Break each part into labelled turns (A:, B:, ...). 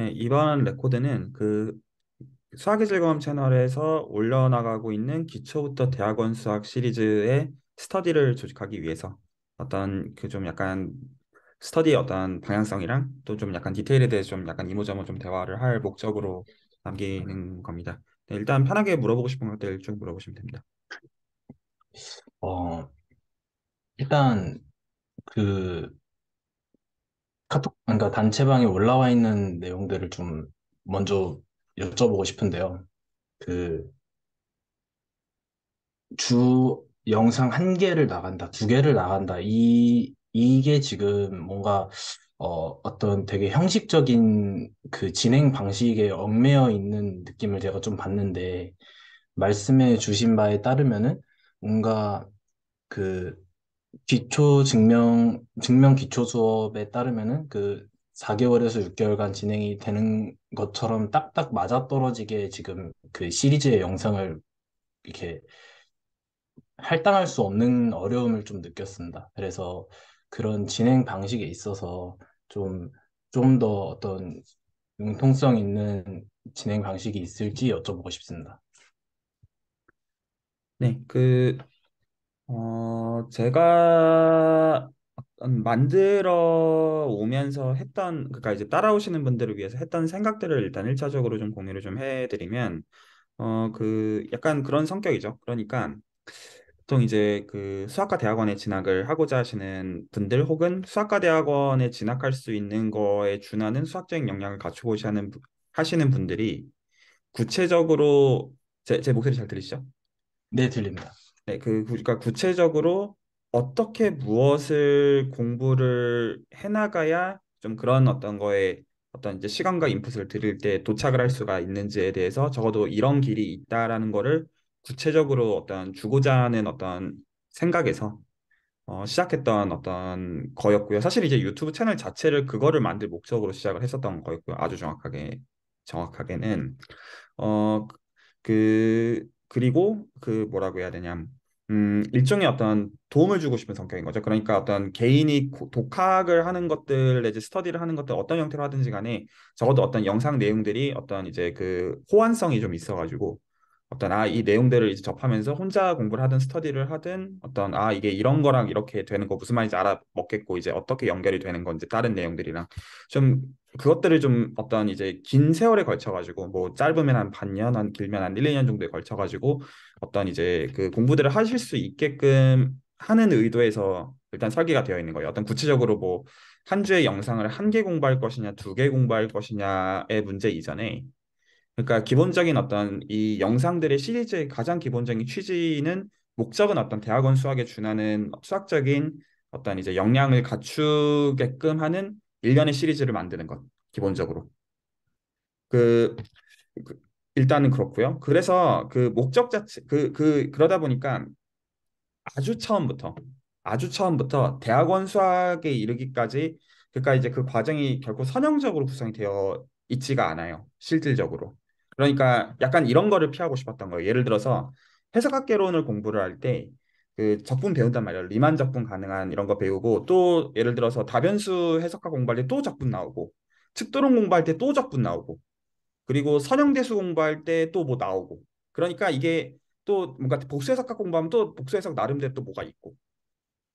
A: 네, 이번 레코드는 그 수학의 즐거움 채널에서 올려나가고 있는 기초부터 대학원 수학 시리즈의 스터디를 조직하기 위해서 어떤 그 좀 약간 스터디의 어떤 방향성이랑 또 좀 약간 디테일에 대해좀 약간 이모저모 좀 대화를 할 목적으로 남기는 겁니다. 네, 일단 편하게 물어보고 싶은 것들 쭉 물어보시면 됩니다. 어, 일단 그
B: 카톡, 아, 그러니까 단체방에 올라와 있는 내용들을 좀 먼저 여쭤보고 싶은데요. 그, 주 영상 한 개를 나간다, 두 개를 나간다. 이, 이게 지금 뭔가, 어, 어떤 되게 형식적인 그 진행 방식에 얽매여 있는 느낌을 제가 좀 봤는데, 말씀해 주신 바에 따르면은 뭔가 그 기초 증명, 증명 기초 수업에 따르면은 그 4개월에서 6개월간 진행이 되는 것처럼 딱딱 맞아떨어지게 지금 그 시리즈의 영상을 이렇게 할당할 수 없는 어려움을 좀 느꼈습니다. 그래서 그런 진행 방식에 있어서 좀, 좀 더 어떤 융통성 있는 진행 방식이 있을지 여쭤보고 싶습니다.
A: 네, 그 어, 제가 만들어 오면서 했던, 그러니까 이제 따라오시는 분들을 위해서 했던 생각들을 일단 1차적으로 좀 공유를 좀 해드리면, 어, 그, 약간 그런 성격이죠. 그러니까, 보통 이제 그 수학과 대학원에 진학을 하고자 하시는 분들 혹은 수학과 대학원에 진학할 수 있는 거에 준하는 수학적인 역량을 갖추고자 하는, 하시는 분들이 구체적으로 제, 제 목소리 잘 들리시죠? 네, 들립니다. 네, 그 그러니까 구체적으로 어떻게 무엇을 공부를 해나가야 좀 그런 어떤 거에 어떤 이제 시간과 인풋을 드릴 때 도착을 할 수가 있는지에 대해서 적어도 이런 길이 있다라는 거를 구체적으로 어떤 주고자 하는 어떤 생각에서 어, 시작했던 어떤 거였고요. 사실 이제 유튜브 채널 자체를 그거를 만들 목적으로 시작을 했었던 거였고요. 아주 정확하게 정확하게는 어 그 그리고 그 뭐라고 해야 되냐 면 음, 일종의 어떤 도움을 주고 싶은 성격인 거죠. 그러니까 어떤 개인이 독학을 하는 것들, 이제 스터디를 하는 것들 어떤 형태로 하든지 간에 적어도 어떤 영상 내용들이 어떤 이제 그 호환성이 좀 있어가지고 어떤 아 이 내용들을 이제 접하면서 혼자 공부를 하든 스터디를 하든 어떤 아 이게 이런 거랑 이렇게 되는 거 무슨 말인지 알아먹겠고 이제 어떻게 연결이 되는 건지 다른 내용들이랑 좀 그것들을 좀 어떤 이제 긴 세월에 걸쳐 가지고 뭐 짧으면 한 반년 한 길면 한 1, 2년 정도에 걸쳐 가지고 어떤 이제 그 공부들을 하실 수 있게끔 하는 의도에서 일단 설계가 되어 있는 거예요. 어떤 구체적으로 뭐 한 주의 영상을 한 개 공부할 것이냐 두 개 공부할 것이냐의 문제 이전에 그러니까 기본적인 어떤 이 영상들의 시리즈의 가장 기본적인 취지는 목적은 어떤 대학원 수학에 준하는 수학적인 어떤 이제 역량을 갖추게끔 하는 일련의 시리즈를 만드는 것 기본적으로 그, 그 일단은 그렇고요. 그래서 그 목적 자체 그그 그, 그 러다 보니까 아주 처음부터 아주 처음부터 대학원 수학에 이르기까지 그러니까 이제 그 과정이 결코 선형적으로 구성이 되어 있지가 않아요. 실질적으로. 그러니까 약간 이런 거를 피하고 싶었던 거예요. 예를 들어서 해석학개론을 공부를 할 때 그 적분 배운단 말이에요. 리만 적분 가능한 이런 거 배우고 또 예를 들어서 다변수 해석학 공부할 때 또 적분 나오고 측도론 공부할 때 또 적분 나오고 그리고 선형대수 공부할 때 또 뭐 나오고 그러니까 이게 또 뭔가 복수 해석학 공부하면 또 복수 해석 나름대로 또 뭐가 있고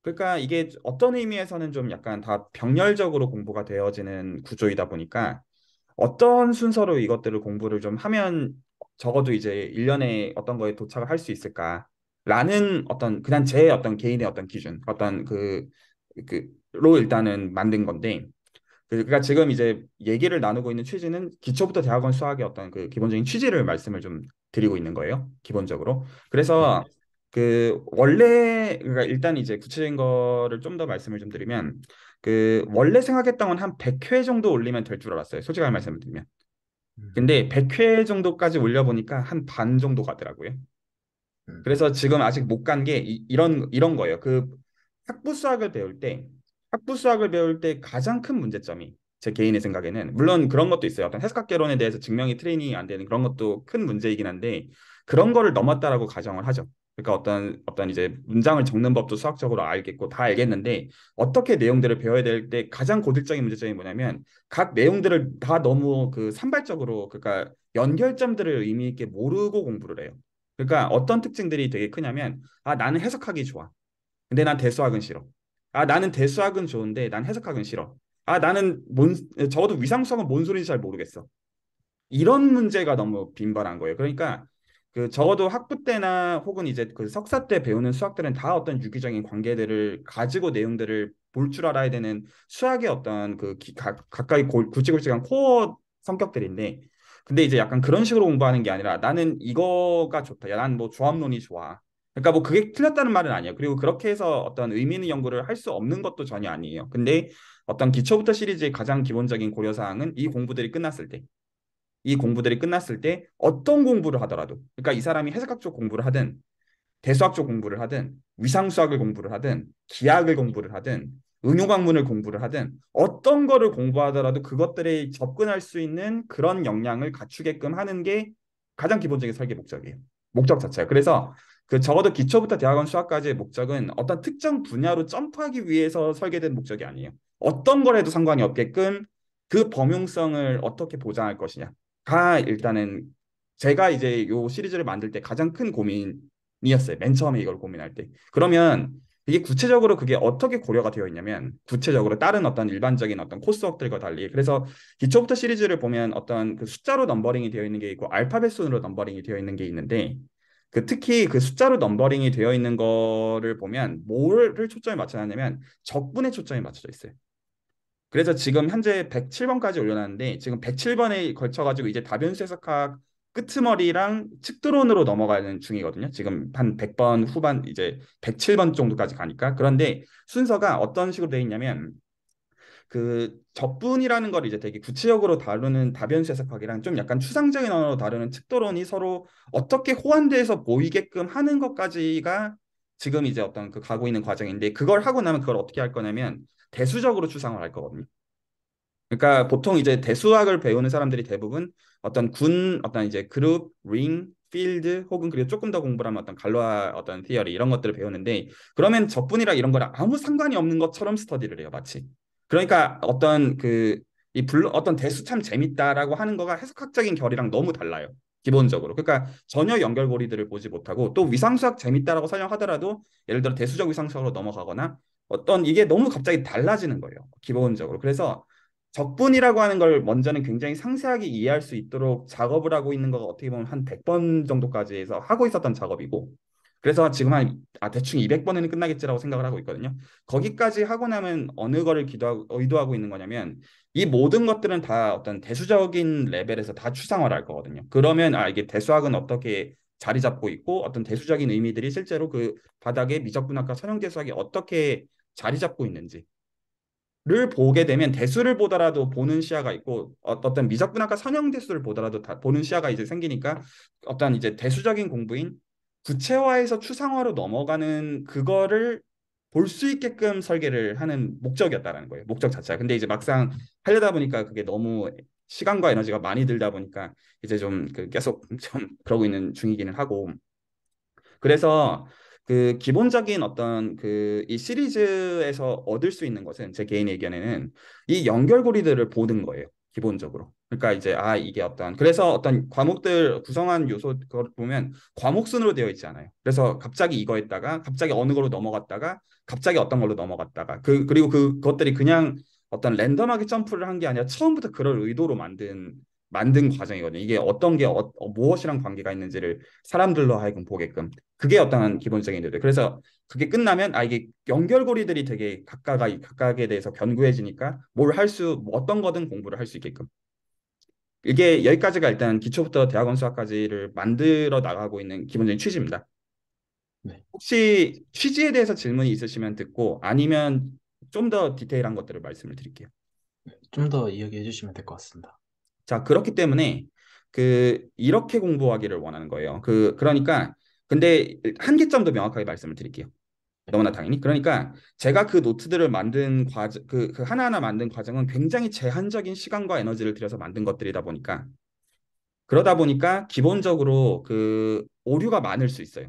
A: 그러니까 이게 어떤 의미에서는 좀 약간 다 병렬적으로 공부가 되어지는 구조이다 보니까 어떤 순서로 이것들을 공부를 좀 하면 적어도 이제 일년에 어떤 거에 도착을 할 수 있을까라는 어떤 그냥 제 어떤 개인의 어떤 기준 어떤 그 그로 일단은 만든 건데 그, 그러니까 지금 이제 얘기를 나누고 있는 취지는 기초부터 대학원 수학의 어떤 그 기본적인 취지를 말씀을 좀 드리고 있는 거예요 기본적으로 그래서 네. 그 원래 그러니까 일단 이제 구체적인 거를 좀 더 말씀을 좀 드리면 그 원래 생각했던 건 한 100회 정도 올리면 될 줄 알았어요. 솔직하게 말씀드리면. 근데 100회 음. 정도까지 올려보니까 한 반 정도 가더라고요. 음. 그래서 지금 아직 못 간 게 이런 이런 거예요. 그 학부 수학을 배울 때 학부 수학을 배울 때 가장 큰 문제점이 제 개인의 생각에는 물론 그런 것도 있어요. 어떤 해석학 개론에 대해서 증명이 트레이닝이 안 되는 그런 것도 큰 문제이긴 한데 그런 거를 넘었다라고 가정을 하죠. 그러니까 어떤 어떤 이제 문장을 적는 법도 수학적으로 알겠고 다 알겠는데 어떻게 내용들을 배워야 될 때 가장 고질적인 문제점이 뭐냐면 각 내용들을 다 너무 그 산발적으로 그러니까 연결점들을 의미 있게 모르고 공부를 해요. 그러니까 어떤 특징들이 되게 크냐면 아 나는 해석하기 좋아. 근데 난 대수학은 싫어. 아 나는 대수학은 좋은데 난 해석학은 싫어. 아 나는 뭔 적어도 위상성은뭔 소리인지 잘 모르겠어. 이런 문제가 너무 빈번한 거예요. 그러니까 그 적어도 학부 때나 혹은 이제 그 석사 때 배우는 수학들은 다 어떤 유기적인 관계들을 가지고 내용들을 볼 줄 알아야 되는 수학의 어떤 그 기, 가, 가까이 골, 굵직굵직한 코어 성격들인데 근데 이제 약간 그런 식으로 공부하는 게 아니라 나는 이거가 좋다. 야, 난뭐 조합론이 좋아. 그러니까 뭐 그게 틀렸다는 말은 아니에요. 그리고 그렇게 해서 어떤 의미 있는 연구를 할 수 없는 것도 전혀 아니에요. 근데 어떤 기초부터 시리즈의 가장 기본적인 고려사항은 이 공부들이 끝났을 때이 공부들이 끝났을 때 어떤 공부를 하더라도 그러니까 이 사람이 해석학 적 공부를 하든 대수학 적 공부를 하든 위상수학을 공부를 하든 기하학을 공부를 하든 응용학문을 공부를 하든 어떤 거를 공부하더라도 그것들에 접근할 수 있는 그런 역량을 갖추게끔 하는 게 가장 기본적인 설계 목적이에요. 목적 자체가. 그래서 그 적어도 기초부터 대학원 수학까지의 목적은 어떤 특정 분야로 점프하기 위해서 설계된 목적이 아니에요. 어떤 걸 해도 상관이 없게끔 그 범용성을 어떻게 보장할 것이냐. 가 일단은 제가 이제 요 시리즈를 만들 때 가장 큰 고민이었어요. 맨 처음에 이걸 고민할 때. 그러면 이게 구체적으로 그게 어떻게 고려가 되어 있냐면 구체적으로 다른 어떤 일반적인 어떤 코스웍들과 달리 그래서 기초부터 시리즈를 보면 어떤 그 숫자로 넘버링이 되어 있는 게 있고 알파벳 순으로 넘버링이 되어 있는 게 있는데 그 특히 그 숫자로 넘버링이 되어 있는 거를 보면 뭐를 초점에 맞춰놨냐면 적분에 초점이 맞춰져 있어요. 그래서 지금 현재 107번까지 올려놨는데 지금 107번에 걸쳐가지고 이제 다변수 해석학 끄트머리랑 측드론으로 넘어가는 중이거든요. 지금 한 100번 후반 이제 107번 정도까지 가니까 그런데 순서가 어떤 식으로 돼 있냐면 그적분이라는걸 이제 되게 구체적으로 다루는 다변수 해석학이랑 좀 약간 추상적인 언어로 다루는 측도론이 서로 어떻게 호환돼서 보이게끔 하는 것까지가 지금 이제 어떤 그 가고 있는 과정인데 그걸 하고 나면 그걸 어떻게 할 거냐면 대수적으로 추상을 할 거거든요. 그러니까 보통 이제 대수학을 배우는 사람들이 대부분 어떤 군, 어떤 이제 그룹, 링, 필드 혹은 그리고 조금 더 공부를 하면 어떤 갈로아 어떤 티어리 이런 것들을 배우는데 그러면 적분이랑 이런 거랑 아무 상관이 없는 것처럼 스터디를 해요 마치 그러니까 어떤 그 이불 어떤 대수 참 재밌다라고 하는 거가 해석학적인 결이랑 너무 달라요 기본적으로 그러니까 전혀 연결고리들을 보지 못하고 또 위상수학 재밌다라고 설명하더라도 예를 들어 대수적 위상수학으로 넘어가거나 어떤 이게 너무 갑자기 달라지는 거예요. 기본적으로. 그래서 적분이라고 하는 걸 먼저는 굉장히 상세하게 이해할 수 있도록 작업을 하고 있는 거가 어떻게 보면 한 100번 정도까지 해서 하고 있었던 작업이고 그래서 지금 한 아, 대충 200번에는 끝나겠지라고 생각을 하고 있거든요. 거기까지 하고 나면 어느 거를 기도하고, 의도하고 있는 거냐면 이 모든 것들은 다 어떤 대수적인 레벨에서 다 추상화를 할 거거든요. 그러면 아 이게 대수학은 어떻게 자리 잡고 있고 어떤 대수적인 의미들이 실제로 그바닥에 미적분학과 선형대수학이 어떻게 자리 잡고 있는지 를 보게 되면 대수를 보더라도 보는 시야가 있고 어, 어떤 미적분학과 선형 대수를 보더라도 다 보는 시야가 이제 생기니까 어떤 이제 대수적인 공부인 구체화에서 추상화로 넘어가는 그거를 볼 수 있게끔 설계를 하는 목적이었다라는 거예요. 목적 자체가. 근데 이제 막상 하려다 보니까 그게 너무 시간과 에너지가 많이 들다 보니까 이제 좀 그 계속 좀 그러고 있는 중이기는 하고 그래서 그 기본적인 어떤 그 이 시리즈에서 얻을 수 있는 것은 제 개인 의견에는 이 연결고리들을 보는 거예요 기본적으로 그러니까 이제 아 이게 어떤 그래서 어떤 과목들 구성한 요소 그걸 보면 과목 순으로 되어 있지 않아요 그래서 갑자기 이거 했다가 갑자기 어느 거로 넘어갔다가 갑자기 어떤 걸로 넘어갔다가 그 그리고 그 그것들이 그냥 어떤 랜덤하게 점프를 한 게 아니라 처음부터 그럴 의도로 만든 만든 과정이거든요. 이게 어떤 게 어, 어 무엇이랑 관계가 있는지를 사람들로 하여금 보게끔 그게 어떤 기본적인 일들. 그래서 그게 끝나면 아 이게 연결고리들이 되게 각각의 각각에 대해서 견고해지니까 뭘 할수 뭐 어떤 거든 공부를 할 수 있게끔 이게 여기까지가 일단 기초부터 대학원 수학까지를 만들어 나가고 있는 기본적인 취지입니다. 네. 혹시 취지에 대해서 질문이 있으시면 듣고 아니면 좀더 디테일한 것들을 말씀을 드릴게요. 좀 더 이야기해 주시면 될 것 같습니다. 자, 그렇기 때문에 그 이렇게 공부하기를 원하는 거예요. 그 그러니까 근데 한계점도 명확하게 말씀을 드릴게요. 네. 너무나 당연히 그러니까 제가 그 노트들을 만든 과정 그, 그 하나하나 만든 과정은 굉장히 제한적인 시간과 에너지를 들여서 만든 것들이다 보니까 그러다 보니까 기본적으로 그 오류가 많을 수 있어요.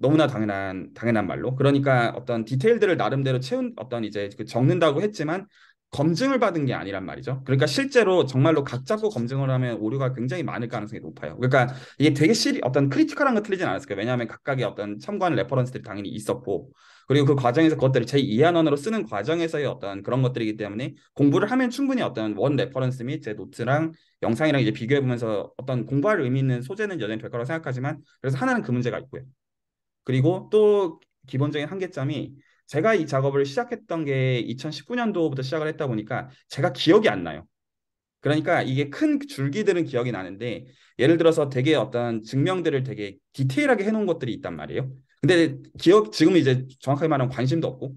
A: 너무나 당연한 당연한 말로 그러니까 어떤 디테일들을 나름대로 채운 어떤 이제 그 적는다고 했지만 검증을 받은 게 아니란 말이죠. 그러니까 실제로 정말로 각 잡고 검증을 하면 오류가 굉장히 많을 가능성이 높아요. 그러니까 이게 되게 실이 어떤 크리티컬한 거 틀리진 않았을 거예요. 왜냐하면 각각의 어떤 참관 고 레퍼런스들이 당연히 있었고 그리고 그 과정에서 그것들을 제2의 원으로 쓰는 과정에서의 어떤 그런 것들이기 때문에 공부를 하면 충분히 어떤 원 레퍼런스 및 제 노트랑 영상이랑 이제 비교해 보면서 어떤 공부할 의미 있는 소재는 여전히 될 거라고 생각하지만 그래서 하나는 그 문제가 있고요. 그리고 또 기본적인 한계점이 제가 이 작업을 시작했던 게 2019년도부터 시작을 했다 보니까 제가 기억이 안 나요. 그러니까 이게 큰 줄기들은 기억이 나는데 예를 들어서 되게 어떤 증명들을 되게 디테일하게 해놓은 것들이 있단 말이에요. 근데 기억 지금 이제 정확하게 말하면 관심도 없고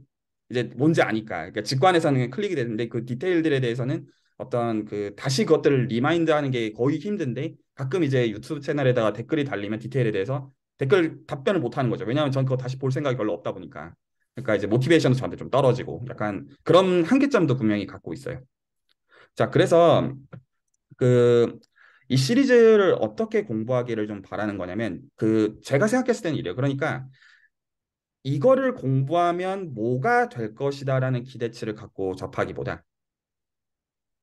A: 이제 뭔지 아니까 그러니까 직관에서는 클릭이 되는데 그 디테일들에 대해서는 어떤 그 다시 그것들을 리마인드하는 게 거의 힘든데 가끔 이제 유튜브 채널에다가 댓글이 달리면 디테일에 대해서 댓글 답변을 못 하는 거죠. 왜냐하면 전 그거 다시 볼 생각이 별로 없다 보니까. 그러니까 이제 모티베이션도 저한테 좀 떨어지고 약간 그런 한계점도 분명히 갖고 있어요. 자, 그래서 그 이 시리즈를 어떻게 공부하기를 좀 바라는 거냐면 그 제가 생각했을 때는 이래요. 그러니까 이거를 공부하면 뭐가 될 것이다라는 기대치를 갖고 접하기보다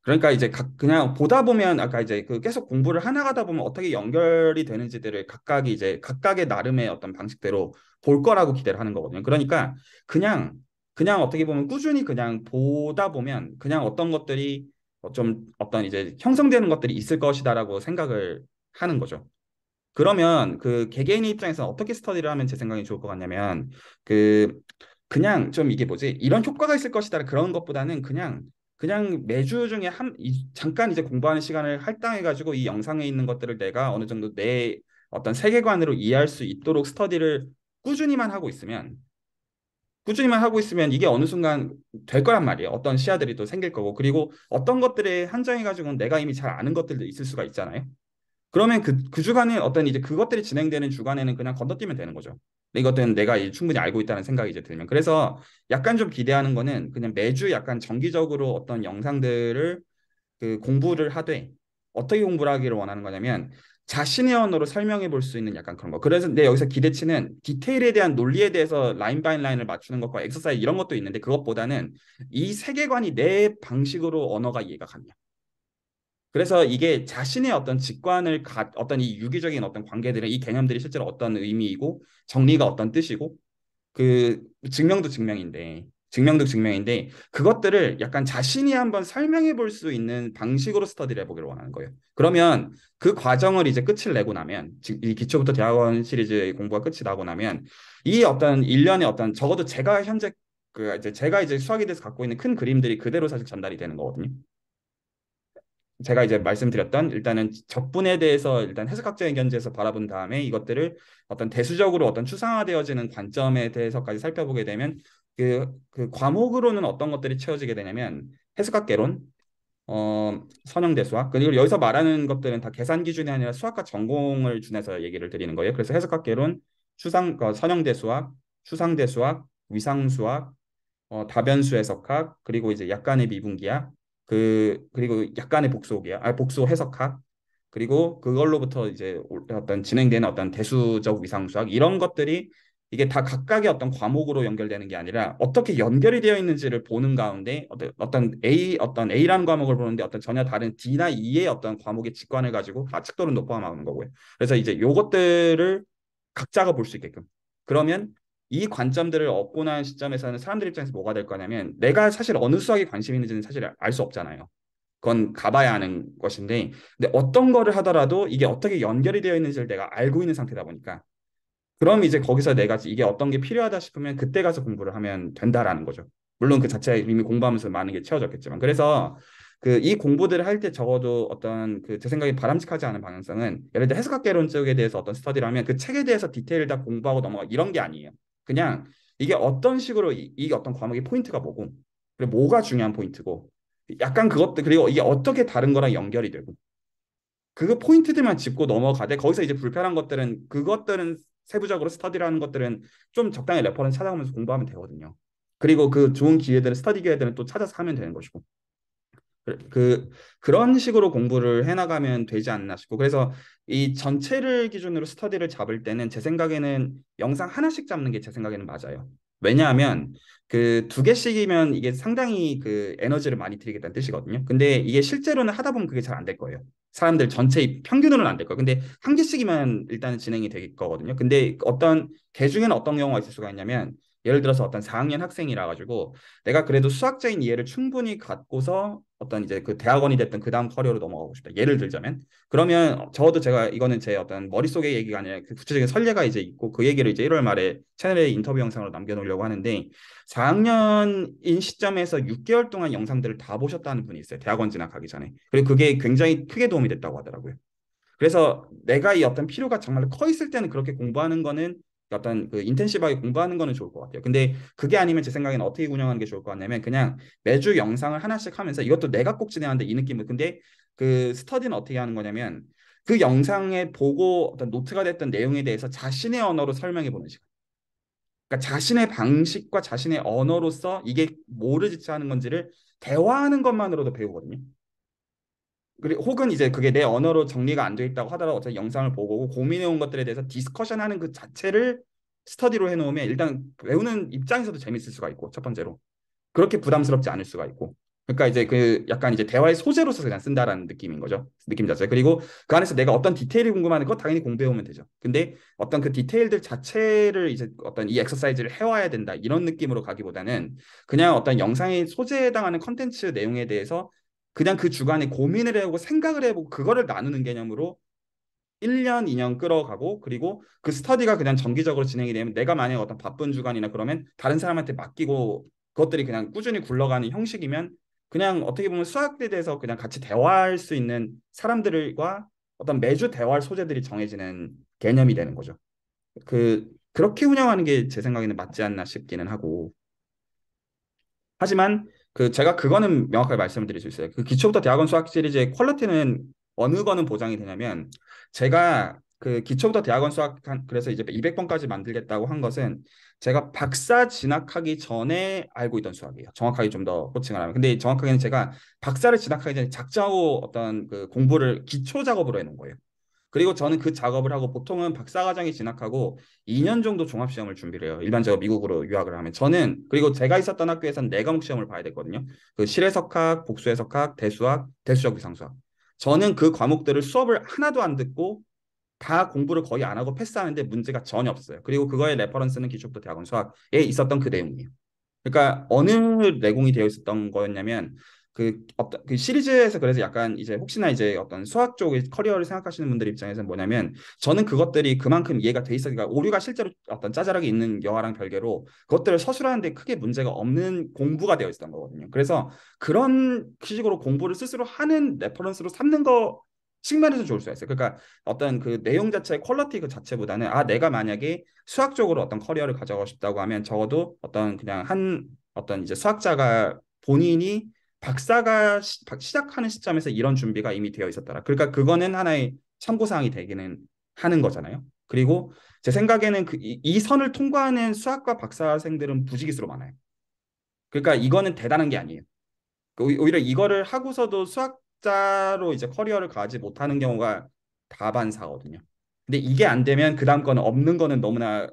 A: 그러니까 이제 각 그냥 보다 보면 아까 이제 그 계속 공부를 하나 가다 보면 어떻게 연결이 되는지들을 각각이 이제 각각의 나름의 어떤 방식대로 볼 거라고 기대를 하는 거거든요. 그러니까 그냥 그냥 어떻게 보면 꾸준히 그냥 보다 보면 그냥 어떤 것들이 어, 좀 어떤 이제 형성되는 것들이 있을 것이다라고 생각을 하는 거죠. 그러면 그개개인 입장에서 어떻게 스터디를 하면 제 생각이 좋을 것 같냐면 그 그냥 좀 이게 뭐지 이런 효과가 있을 것이다 그런 것보다는 그냥 그냥 매주 중에 한 잠깐 이제 공부하는 시간을 할당해 가지고 이 영상에 있는 것들을 내가 어느 정도 내 어떤 세계관으로 이해할 수 있도록 스터디를 꾸준히만 하고 있으면 꾸준히만 하고 있으면 이게 어느 순간 될 거란 말이에요. 어떤 시야들이 또 생길 거고 그리고 어떤 것들에 한정해 가지고는 내가 이미 잘 아는 것들도 있을 수가 있잖아요. 그러면 그, 그 주간에 어떤 이제 그것들이 진행되는 주간에는 그냥 건너뛰면 되는 거죠. 이것들은 내가 충분히 알고 있다는 생각이 이제 들면 그래서 약간 좀 기대하는 거는 그냥 매주 약간 정기적으로 어떤 영상들을 그 공부를 하되 어떻게 공부를 하기를 원하는 거냐면 자신의 언어로 설명해 볼 수 있는 약간 그런 거. 그래서 내 여기서 기대치는 디테일에 대한 논리에 대해서 라인 바인 라인을 맞추는 것과 엑서사이즈 이런 것도 있는데 그것보다는 이 세계관이 내 방식으로 언어가 이해가 갑니다 그래서 이게 자신의 어떤 직관을 가, 어떤 이 유기적인 어떤 관계들의 이 개념들이 실제로 어떤 의미이고 정리가 어떤 뜻이고 그 증명도 증명인데 증명도 증명인데 그것들을 약간 자신이 한번 설명해 볼 수 있는 방식으로 스터디를 해보기를 원하는 거예요. 그러면 그 과정을 이제 끝을 내고 나면 이 기초부터 대학원 시리즈 의 공부가 끝이 나고 나면 이 어떤 일련의 어떤 적어도 제가 현재 그 이제 제가 이제 수학에 대해서 갖고 있는 큰 그림들이 그대로 사실 전달이 되는 거거든요. 제가 이제 말씀드렸던 일단은 적분에 대해서 일단 해석학자의 견지에서 바라본 다음에 이것들을 어떤 대수적으로 어떤 추상화되어지는 관점에 대해서까지 살펴보게 되면 그, 그 과목으로는 어떤 것들이 채워지게 되냐면 해석학개론, 어, 선형대수학 그리고 여기서 말하는 것들은 다 계산 기준이 아니라 수학과 전공을 준해서 얘기를 드리는 거예요. 그래서 해석학개론, 추상 어, 선형대수학, 추상대수학, 위상수학, 어, 다변수 해석학 그리고 이제 약간의 미분기학 그 그리고 약간의 복속이야. 아복속 해석학 그리고 그걸로부터 이제 어떤 진행되는 어떤 대수적 위상수학 이런 것들이 이게 다 각각의 어떤 과목으로 연결되는 게 아니라 어떻게 연결이 되어 있는지를 보는 가운데 어떤 A 어떤 A라는 과목을 보는데 어떤 전혀 다른 D나 E의 어떤 과목의 직관을 가지고 아측도를 높아가는 거고요. 그래서 이제 요것들을 각자가 볼 수 있게끔 그러면 이 관점들을 얻고 난 시점에서는 사람들 입장에서 뭐가 될 거냐면 내가 사실 어느 수학에 관심 있는지는 사실 알 수 없잖아요. 그건 가봐야 하는 것인데 근데 어떤 거를 하더라도 이게 어떻게 연결이 되어 있는지를 내가 알고 있는 상태다 보니까 그럼 이제 거기서 내가 이게 어떤 게 필요하다 싶으면 그때 가서 공부를 하면 된다라는 거죠. 물론 그 자체에 이미 공부하면서 많은 게 채워졌겠지만 그래서 그 이 공부들을 할 때 적어도 어떤 그 제 생각에 바람직하지 않은 방향성은 예를 들어 해석학개론 쪽에 대해서 어떤 스터디를 하면 그 책에 대해서 디테일 을다 공부하고 넘어가 이런 게 아니에요. 그냥 이게 어떤 식으로 이, 이 어떤 과목의 포인트가 뭐고 그리고 뭐가 중요한 포인트고 약간 그것도 그리고 이게 어떻게 다른 거랑 연결이 되고 그 포인트들만 짚고 넘어가되 거기서 이제 불편한 것들은 그것들은 세부적으로 스터디를 하는 것들은 좀 적당히 레퍼런스 찾아가면서 공부하면 되거든요. 그리고 그 좋은 기회들은 스터디 기회들은 또 찾아서 하면 되는 것이고 그, 그 그런 식으로 공부를 해나가면 되지 않나 싶고 그래서 이 전체를 기준으로 스터디를 잡을 때는 제 생각에는 영상 하나씩 잡는 게 제 생각에는 맞아요. 왜냐하면 그 두 개씩이면 이게 상당히 그 에너지를 많이 들이겠다는 뜻이거든요. 근데 이게 실제로는 하다 보면 그게 잘 안 될 거예요. 사람들 전체 평균으로는 안 될 거예요. 근데 한 개씩이면 일단은 진행이 될 거거든요. 근데 어떤 개 중에는 어떤 경우가 있을 수가 있냐면 예를 들어서 어떤 4학년 학생이라 가지고 내가 그래도 수학적인 이해를 충분히 갖고서 어떤 이제 그 대학원이 됐든 그 다음 커리어로 넘어가고 싶다. 예를 들자면 그러면 적어도 제가 이거는 제 어떤 머릿속의 얘기가 아니라 그 구체적인 설례가 이제 있고 그 얘기를 이제 1월 말에 채널에 인터뷰 영상으로 남겨놓으려고 하는데 4학년인 시점에서 6개월 동안 영상들을 다 보셨다는 분이 있어요. 대학원 진학하기 전에. 그리고 그게 굉장히 크게 도움이 됐다고 하더라고요. 그래서 내가 이 어떤 필요가 정말 커 있을 때는 그렇게 공부하는 거는 어떤 그 인텐시브하게 공부하는 거는 좋을 것 같아요. 근데 그게 아니면 제 생각에는 어떻게 운영하는 게 좋을 것 같냐면 그냥 매주 영상을 하나씩 하면서 이것도 내가 꼭 진행하는데 이 느낌을 근데 그 스터디는 어떻게 하는 거냐면 그 영상에 보고 어떤 노트가 됐던 내용에 대해서 자신의 언어로 설명해 보는 시간. 그러니까 자신의 방식과 자신의 언어로서 이게 뭐를 지칭하는 건지를 대화하는 것만으로도 배우거든요. 그리고 혹은 이제 그게 내 언어로 정리가 안 돼 있다고 하더라도 어차피 영상을 보고 고민해 온 것들에 대해서 디스커션 하는 그 자체를 스터디로 해 놓으면 일단 배우는 입장에서도 재밌을 수가 있고 첫 번째로 그렇게 부담스럽지 않을 수가 있고 그러니까 이제 그 약간 이제 대화의 소재로서 그냥 쓴다라는 느낌인 거죠 느낌 자체 그리고 그 안에서 내가 어떤 디테일이 궁금한 거 당연히 공부해 오면 되죠 근데 어떤 그 디테일들 자체를 이제 어떤 이엑서사이즈를 해와야 된다 이런 느낌으로 가기보다는 그냥 어떤 영상의 소재에 해당하는 컨텐츠 내용에 대해서 그냥 그 주간에 고민을 해보고 생각을 해보고 그거를 나누는 개념으로 1년, 2년 끌어가고 그리고 그 스터디가 그냥 정기적으로 진행이 되면 내가 만약에 어떤 바쁜 주간이나 그러면 다른 사람한테 맡기고 그것들이 그냥 꾸준히 굴러가는 형식이면 그냥 어떻게 보면 수학에 대해서 그냥 같이 대화할 수 있는 사람들과 어떤 매주 대화할 소재들이 정해지는 개념이 되는 거죠. 그 그렇게 운영하는 게 제 생각에는 맞지 않나 싶기는 하고 하지만 그 제가 그거는 명확하게 말씀을 드릴 수 있어요. 그 기초부터 대학원 수학 시리즈의 퀄리티는 어느 거는 보장이 되냐면 제가 그 기초부터 대학원 수학 한 그래서 이제 200번까지 만들겠다고 한 것은 제가 박사 진학하기 전에 알고 있던 수학이에요. 정확하게 좀 더코칭을 하면. 근데 정확하게는 제가 박사를 진학하기 전에 작자고 어떤 그 공부를 기초 작업으로 해놓은 거예요. 그리고 저는 그 작업을 하고 보통은 박사과정에 진학하고 2년 정도 종합시험을 준비를 해요. 일반적으로 미국으로 유학을 하면. 저는 그리고 제가 있었던 학교에서는 4과목 시험을 봐야 되거든요그 실외석학, 복수해석학, 대수학, 대수적 위상수학. 저는 그 과목들을 수업을 하나도 안 듣고 다 공부를 거의 안 하고 패스하는데 문제가 전혀 없어요. 그리고 그거의 레퍼런스는 기초부터 대학원 수학에 있었던 그 내용이에요. 그러니까 어느 내공이 되어 있었던 거였냐면 그 어떤 그 시리즈에서 그래서 약간 이제 혹시나 이제 어떤 수학 쪽의 커리어를 생각하시는 분들 입장에서는 뭐냐면 저는 그것들이 그만큼 이해가 돼있어니 그러니까 오류가 실제로 어떤 짜잘하게 있는 영화랑 별개로 그것들을 서술하는데 크게 문제가 없는 공부가 되어 있었던 거거든요. 그래서 그런 식으로 공부를 스스로 하는 레퍼런스로 삼는 거 측면에서 좋을 수가 있어요. 그러니까 어떤 그 내용 자체의 퀄러티 그 자체보다는 아 내가 만약에 수학적으로 어떤 커리어를 가져가고 싶다고 하면 적어도 어떤 그냥 한 어떤 이제 수학자가 본인이 박사가 시, 작하는 시점에서 이런 준비가 이미 되어 있었더라. 그러니까 그거는 하나의 참고사항이 되기는 하는 거잖아요. 그리고 제 생각에는 그, 이, 이 선을 통과하는 수학과 박사생들은 부지기수로 많아요. 그러니까 이거는 대단한 게 아니에요. 그 오히려 이거를 하고서도 수학자로 이제 커리어를 가지 못하는 경우가 다반사거든요. 근데 이게 안 되면 그 다음 거는 없는 거는 너무나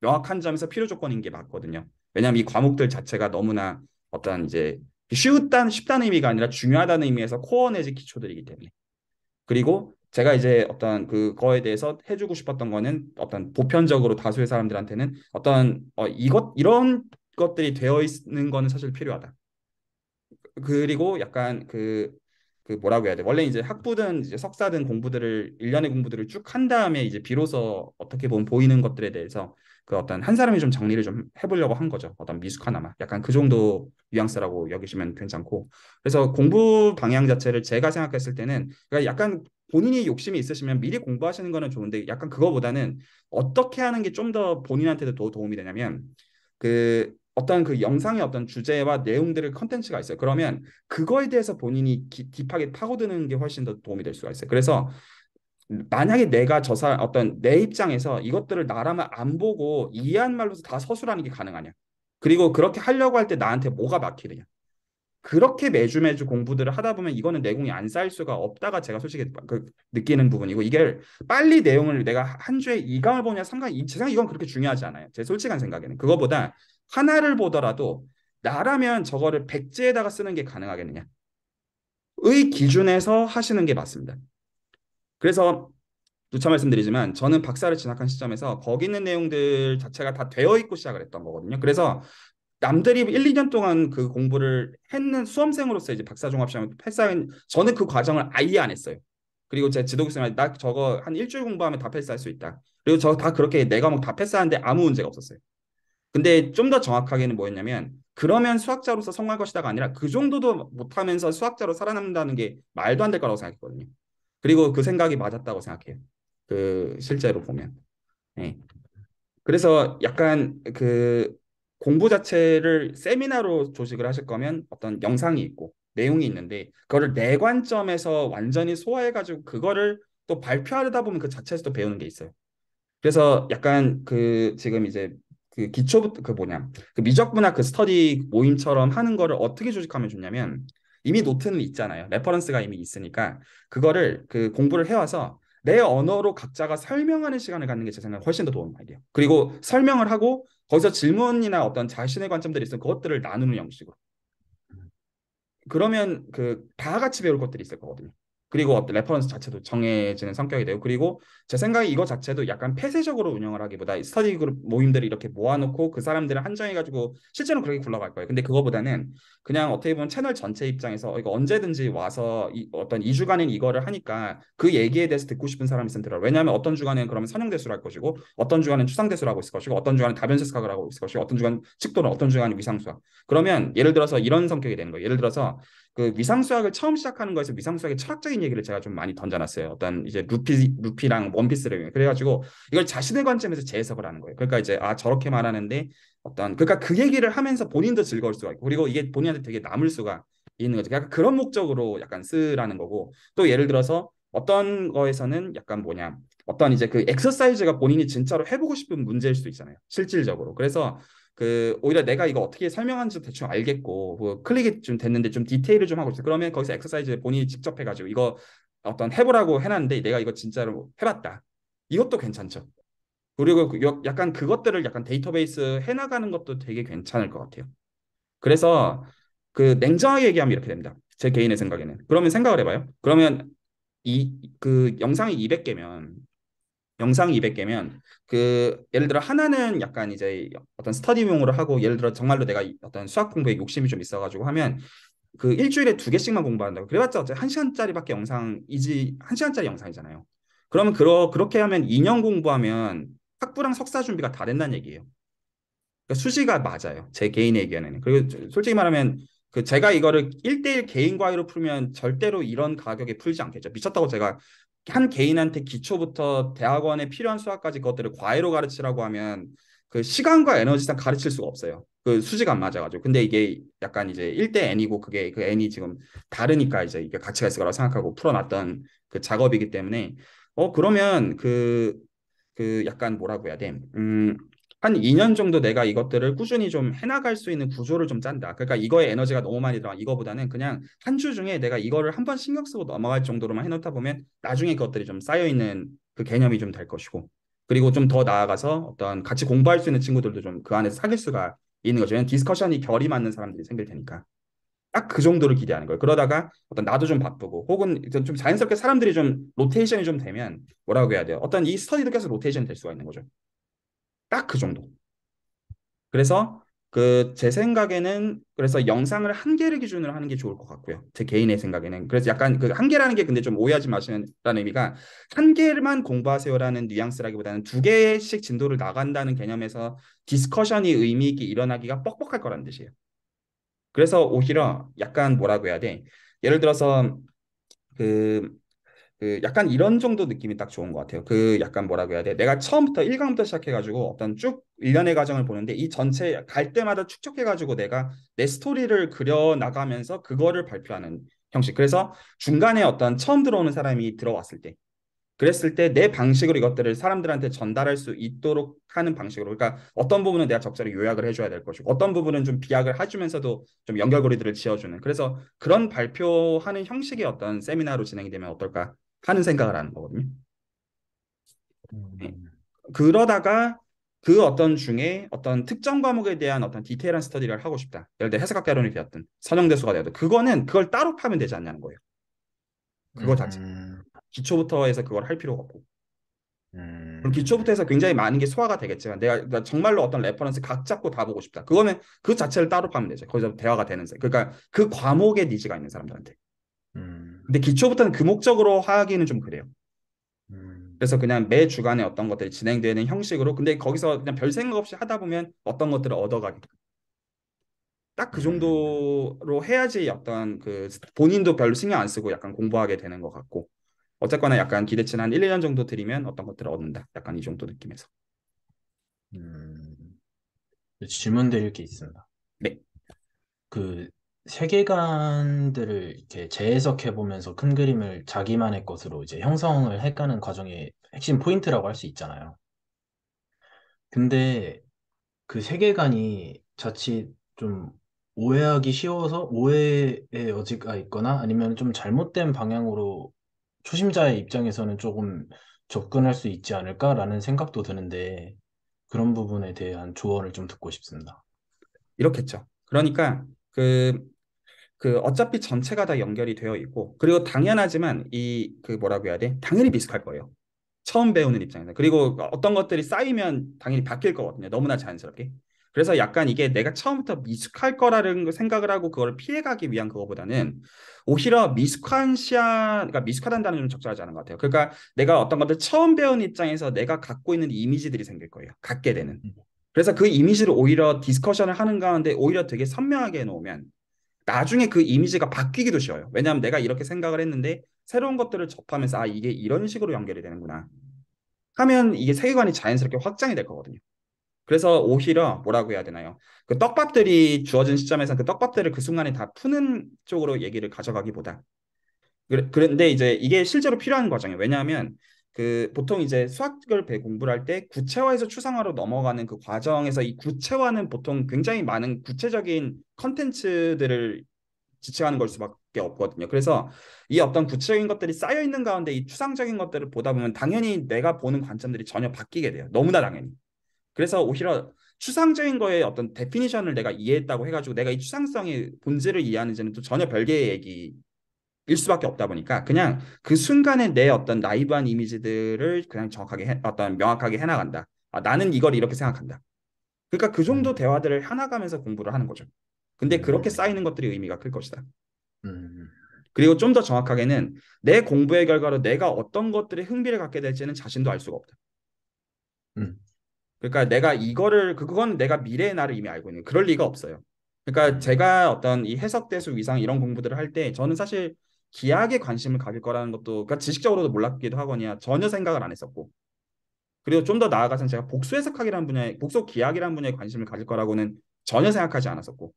A: 명확한 점에서 필요 조건인 게 맞거든요. 왜냐하면 이 과목들 자체가 너무나 어떤 이제 쉬웠다, 는 쉽다는 의미가 아니라 중요하다는 의미에서 코어 내지 기초들이기 때문에. 그리고 제가 이제 어떤 그거에 대해서 해주고 싶었던 거는 어떤 보편적으로 다수의 사람들한테는 어떤 어, 이것 이런 것들이 되어 있는 거는 사실 필요하다. 그리고 약간 그, 그 뭐라고 해야 돼? 원래 이제 학부든 이제 석사든 공부들을 일련의 공부들을 쭉 한 다음에 이제 비로소 어떻게 보면 보이는 것들에 대해서 그 어떤 한 사람이 좀 정리를 좀 해보려고 한 거죠. 어떤 미숙 하나만. 약간 그 정도 뉘앙스라고 여기시면 괜찮고. 그래서 공부 방향 자체를 제가 생각했을 때는 그러니까 약간 본인이 욕심이 있으시면 미리 공부하시는 거는 좋은데 약간 그거보다는 어떻게 하는 게 좀 더 본인한테도 더 도움이 되냐면 그 어떤 그 영상의 어떤 주제와 내용들을 컨텐츠가 있어요. 그러면 그거에 대해서 본인이 기, 하게 파고드는 게 훨씬 더 도움이 될 수가 있어요. 그래서 만약에 내가 저사 어떤 내 입장에서 이것들을 나라면 안 보고 이해한 말로서 다 서술하는 게 가능하냐? 그리고 그렇게 하려고 할 때 나한테 뭐가 막히느냐? 그렇게 매주 매주 공부들을 하다 보면 이거는 내공이 안 쌓일 수가 없다가 제가 솔직히 그 느끼는 부분이고 이게 빨리 내용을 내가 한 주에 이강을 보냐 상관 이생상 이건 그렇게 중요하지 않아요. 제 솔직한 생각에는 그거보다 하나를 보더라도 나라면 저거를 백지에다가 쓰는 게 가능하겠느냐? 의 기준에서 하시는 게 맞습니다. 그래서 누차 말씀드리지만 저는 박사를 진학한 시점에서 거기 있는 내용들 자체가 다 되어 있고 시작을 했던 거거든요. 그래서 남들이 1, 2년 동안 그 공부를 했는 수험생으로서 이제 박사 종합시험을 패스하는 저는 그 과정을 아예 안 했어요. 그리고 제 지도교 쌤한테 나 저거 한 일주일 공부하면 다 패스할 수 있다. 그리고 저 다 그렇게 내 과목 다 패스하는데 아무 문제가 없었어요. 근데 좀 더 정확하게는 뭐였냐면 그러면 수학자로서 성공할 것이다가 아니라 그 정도도 못하면서 수학자로 살아남는다는 게 말도 안 될 거라고 생각했거든요. 그리고 그 생각이 맞았다고 생각해요. 그 실제로 보면. 네. 그래서 약간 그 공부 자체를 세미나로 조직을 하실 거면 어떤 영상이 있고 내용이 있는데 그거를 내 관점에서 완전히 소화해가지고 그거를 또 발표하다 보면 그 자체에서도 배우는 게 있어요. 그래서 약간 그 지금 이제 그 기초부터 그 뭐냐 그 미적분학 그 스터디 모임처럼 하는 거를 어떻게 조직하면 좋냐면 이미 노트는 있잖아요. 레퍼런스가 이미 있으니까 그거를 그 공부를 해와서 내 언어로 각자가 설명하는 시간을 갖는 게 제 생각에 훨씬 더 도움이 많이 돼요. 그리고 설명을 하고 거기서 질문이나 어떤 자신의 관점들이 있으면 그것들을 나누는 형식으로. 음. 그러면 그 다 같이 배울 것들이 있을 거거든요. 그리고 음. 어떤 레퍼런스 자체도 정해지는 성격이 되고 그리고 제 생각에 이거 자체도 약간 폐쇄적으로 운영을 하기보다 스터디 그룹 모임들을 이렇게 모아놓고 그 사람들을 한정해가지고 실제로 그렇게 굴러갈 거예요. 근데 그거보다는 그냥 어떻게 보면 채널 전체 입장에서 어, 이거 언제든지 와서 이, 어떤 이 주간엔 이거를 하니까 그 얘기에 대해서 듣고 싶은 사람이 있으면 들어요. 왜냐하면 어떤 주간은 그러면 선형대수를 할 것이고 어떤 주간은 추상대수를 하고 있을 것이고 어떤 주간에 다변세수학을 하고 있을 것이고 어떤 주간은 측도는 어떤 주간은 위상수학. 그러면 예를 들어서 이런 성격이 되는 거예요. 예를 들어서 그 위상수학을 처음 시작하는 거에서 위상수학의 철학적인 얘기를 제가 좀 많이 던져놨어요. 어떤 이제 루피 루피랑 원피스를 그래가지고 이걸 자신의 관점에서 재해석을 하는 거예요. 그러니까 이제 아 저렇게 말하는데 어떤 그러니까 그 얘기를 하면서 본인도 즐거울 수가 있고 그리고 이게 본인한테 되게 남을 수가 있는 거죠. 약간 그런 목적으로 약간 쓰라는 거고 또 예를 들어서 어떤 거에서는 약간 뭐냐 어떤 이제 그 엑서사이즈가 본인이 진짜로 해보고 싶은 문제일 수도 있잖아요. 실질적으로. 그래서 그 오히려 내가 이거 어떻게 설명하는지 대충 알겠고 뭐 클릭이 좀 됐는데 좀 디테일을 좀 하고 있어. 그러면 거기서 엑서사이즈 본인이 직접 해가지고 이거 어떤 해보라고 해놨는데 내가 이거 진짜로 해봤다. 이것도 괜찮죠. 그리고 그 약간 그것들을 약간 데이터베이스 해나가는 것도 되게 괜찮을 것 같아요. 그래서 그 냉정하게 얘기하면 이렇게 됩니다. 제 개인의 생각에는. 그러면 생각을 해봐요. 그러면 이 그 영상이 200개면 영상 200개면 그 예를 들어 하나는 약간 이제 어떤 스터디용으로 하고 예를 들어 정말로 내가 어떤 수학 공부에 욕심이 좀 있어가지고 하면 그 일주일에 두 개씩만 공부한다고 그래봤자 어차피 한 시간짜리밖에 영상이지 한 시간짜리 영상이잖아요. 그러면 그러, 그렇게 하면 2년 공부하면 학부랑 석사 준비가 다 된다는 얘기예요. 그러니까 수시가 맞아요. 제 개인의 의견에는. 그리고 솔직히 말하면 그 제가 이거를 1대1 개인 과외로 풀면 절대로 이런 가격에 풀지 않겠죠. 미쳤다고 제가 한 개인한테 기초부터 대학원에 필요한 수학까지 그것들을 과외로 가르치라고 하면 그 시간과 에너지상 가르칠 수가 없어요. 그 수지가 안 맞아가지고. 근데 이게 약간 이제 1대 n이고 그게 그 n이 지금 다르니까 이제 이게 가치가 있을 거라고 생각하고 풀어놨던 그 작업이기 때문에 어 그러면 그그 그 약간 뭐라고 해야 돼? 음한 2년 정도 내가 이것들을 꾸준히 좀 해나갈 수 있는 구조를 좀 짠다. 그러니까 이거에 에너지가 너무 많이 들어. 가 이거보다는 그냥 한 주 중에 내가 이거를 한 번 신경 쓰고 넘어갈 정도로만 해놓다 보면 나중에 그것들이 좀 쌓여 있는 그 개념이 좀 될 것이고. 그리고 좀 더 나아가서 어떤 같이 공부할 수 있는 친구들도 좀 그 안에서 사귈 수가 있는 거죠. 디스커션이 결이 맞는 사람들이 생길 테니까. 딱 그 정도를 기대하는 거예요. 그러다가 어떤 나도 좀 바쁘고 혹은 좀 자연스럽게 사람들이 좀 로테이션이 좀 되면 뭐라고 해야 돼요? 어떤 이 스터디도 계속 로테이션 이될 수가 있는 거죠. 딱그 정도. 그래서 그 제 생각에는 그래서 영상을 한 개를 기준으로 하는 게 좋을 것 같고요. 제 개인의 생각에는 그래서 약간 그 한 개라는 게 근데 좀 오해하지 마시라는 는 의미가 한 개만 공부하세요라는 뉘앙스라기보다는 두 개씩 진도를 나간다는 개념에서 디스커션이 의미 있게 일어나기가 뻑뻑할 거란 뜻이에요. 그래서 오히려 약간 뭐라고 해야 돼? 예를 들어서 그그 약간 이런 정도 느낌이 딱 좋은 것 같아요. 그 약간 뭐라고 해야 돼? 내가 처음부터 1강부터 시작해가지고 어떤 쭉일련의 과정을 보는데 이 전체 갈 때마다 축적해가지고 내가 내 스토리를 그려나가면서 그거를 발표하는 형식. 그래서 중간에 어떤 처음 들어오는 사람이 들어왔을 때 그랬을 때 내 방식으로 이것들을 사람들한테 전달할 수 있도록 하는 방식으로 그러니까 어떤 부분은 내가 적절히 요약을 해줘야 될 것이고 어떤 부분은 좀 비약을 해주면서도 좀 연결고리들을 지어주는 그래서 그런 발표하는 형식의 어떤 세미나로 진행이 되면 어떨까 하는 생각을 하는 거거든요. 음. 그러다가 그 어떤 중에 어떤 특정 과목에 대한 어떤 디테일한 스터디를 하고 싶다. 예를 들어 해석학개론이 되었든 선형대수가 되어도 그거는 그걸 따로 파면 되지 않냐는 거예요. 그거 자체. 음... 기초부터 해서 그걸 할 필요가 없고. 음... 그럼 기초부터 해서 굉장히 많은 게 소화가 되겠지만 내가 정말로 어떤 레퍼런스 각 잡고 다 보고 싶다. 그거는 그 자체를 따로 파면 되죠. 거기서 대화가 되는. 그러니까 그 과목에 니즈가 있는 사람들한테. 음. 근데 기초부터는 그 목적으로 하기는 좀 그래요. 음. 그래서 그냥 매 주간에 어떤 것들이 진행되는 형식으로 근데 거기서 그냥 별 생각 없이 하다 보면 어떤 것들을 얻어가게끔 딱그 음. 정도로 해야지 어떤 그 본인도 별로 신경 안 쓰고 약간 공부하게 되는 것 같고 어쨌거나 약간 기대치는 한 1, 2년 정도 들이면 어떤 것들을 얻는다 약간 이 정도 느낌에서
B: 음, 질문 드릴 게 있습니다. 네. 그 세계관들을 이렇게 재해석해 보면서 큰 그림을 자기만의 것으로 이제 형성을 해가는 과정의 핵심 포인트라고 할 수 있잖아요. 근데 그 세계관이 자칫 좀 오해하기 쉬워서 오해의 여지가 있거나 아니면 좀 잘못된 방향으로 초심자의 입장에서는 조금 접근할 수 있지 않을까라는 생각도 드는데 그런 부분에 대한 조언을 좀 듣고 싶습니다.
A: 이렇겠죠. 그러니까 그, 그 어차피 전체가 다 연결이 되어 있고 그리고 당연하지만 이 그 뭐라고 해야 돼? 당연히 미숙할 거예요. 처음 배우는 입장에서 그리고 어떤 것들이 쌓이면 당연히 바뀔 거거든요. 너무나 자연스럽게. 그래서 약간 이게 내가 처음부터 미숙할 거라는 생각을 하고 그걸 피해가기 위한 그거보다는 오히려 미숙한 시야, 그러니까 미숙하다는 단어 좀 적절하지 않은 것 같아요. 그러니까 내가 어떤 것들 처음 배운 입장에서 내가 갖고 있는 이미지들이 생길 거예요. 갖게 되는. 음. 그래서 그 이미지를 오히려 디스커션을 하는 가운데 오히려 되게 선명하게 해놓으면 나중에 그 이미지가 바뀌기도 쉬워요. 왜냐하면 내가 이렇게 생각을 했는데 새로운 것들을 접하면서 아 이게 이런 식으로 연결이 되는구나 하면 이게 세계관이 자연스럽게 확장이 될 거거든요. 그래서 오히려 뭐라고 해야 되나요? 그 떡밥들이 주어진 시점에서 그 떡밥들을 그 순간에 다 푸는 쪽으로 얘기를 가져가기보다 그런데 이제 이게 실제로 필요한 과정이에요. 왜냐하면 그 보통 이제 수학결 배 공부를 할 때 구체화에서 추상화로 넘어가는 그 과정에서 이 구체화는 보통 굉장히 많은 구체적인 컨텐츠들을 지칭하는 걸 수밖에 없거든요. 그래서 이 어떤 구체적인 것들이 쌓여 있는 가운데 이 추상적인 것들을 보다 보면 당연히 내가 보는 관점들이 전혀 바뀌게 돼요. 너무나 당연히. 그래서 오히려 추상적인 거에 어떤 데피니션을 내가 이해했다고 해가지고 내가 이 추상성의 본질을 이해하는지는 또 전혀 별개의 얘기 일 수밖에 없다 보니까 그냥 그 순간에 내 어떤 나이브한 이미지들을 그냥 정확하게 해, 어떤 명확하게 해나간다. 아, 나는 이걸 이렇게 생각한다. 그러니까 그 정도 음. 대화들을 해나가면서 공부를 하는 거죠. 근데 음. 그렇게 쌓이는 것들이 의미가 클 것이다. 음. 그리고 좀 더 정확하게는 내 공부의 결과로 내가 어떤 것들에 흥미를 갖게 될지는 자신도 알 수가 없다. 그러니까 내가 이거를 그건 내가 미래의 나를 이미 알고 있는 그럴 리가 없어요. 그러니까 제가 어떤 이 해석 대수 위상 이런 공부들을 할 때 저는 사실 기약에 관심을 가질 거라는 것도 그러니까 지식적으로도 몰랐기도 하거니와 전혀 생각을 안 했었고 그리고 좀 더 나아가서는 제가 복수 해석학이라는 분야에 복수 기약이라는 분야에 관심을 가질 거라고는 전혀 생각하지 않았었고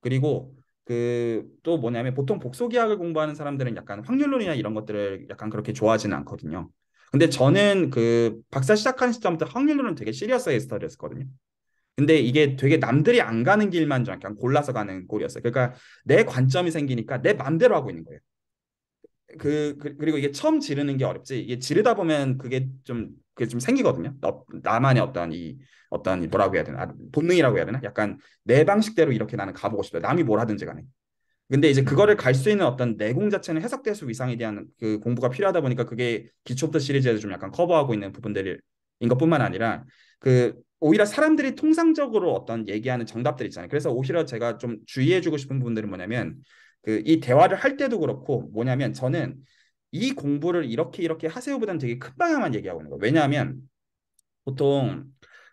A: 그리고 그 또 뭐냐면 보통 복수 기학을 공부하는 사람들은 약간 확률론이나 이런 것들을 약간 그렇게 좋아하지는 않거든요. 근데 저는 그 박사 시작하는 시점부터 확률론은 되게 시리어스하게 스터디했었거든요. 근데 이게 되게 남들이 안 가는 길만 그냥 골라서 가는 골이었어요 그러니까 내 관점이 생기니까 내 맘대로 하고 있는 거예요. 그, 그 그리고 이게 처음 지르는 게 어렵지. 이게 지르다 보면 그게 좀 그게 좀 생기거든요. 나, 만의 어떤 이 어떤 뭐라고 해야 되나 아, 본능이라고 해야 되나? 약간 내 방식대로 이렇게 나는 가보고 싶다. 남이 뭘 하든지 간에. 근데 이제 그거를 갈 수 있는 어떤 내공 자체는 해석대수 이상에 대한 그 공부가 필요하다 보니까 그게 기초부터 시리즈에서 좀 약간 커버하고 있는 부분들인 것뿐만 아니라 그 오히려 사람들이 통상적으로 어떤 얘기하는 정답들 있잖아요. 그래서 오히려 제가 좀 주의해주고 싶은 부 분들은 뭐냐면 그 이 대화를 할 때도 그렇고 뭐냐면 저는 이 공부를 이렇게 이렇게 하세요보다는 되게 큰 방향만 얘기하고 있는 거예요. 왜냐하면 보통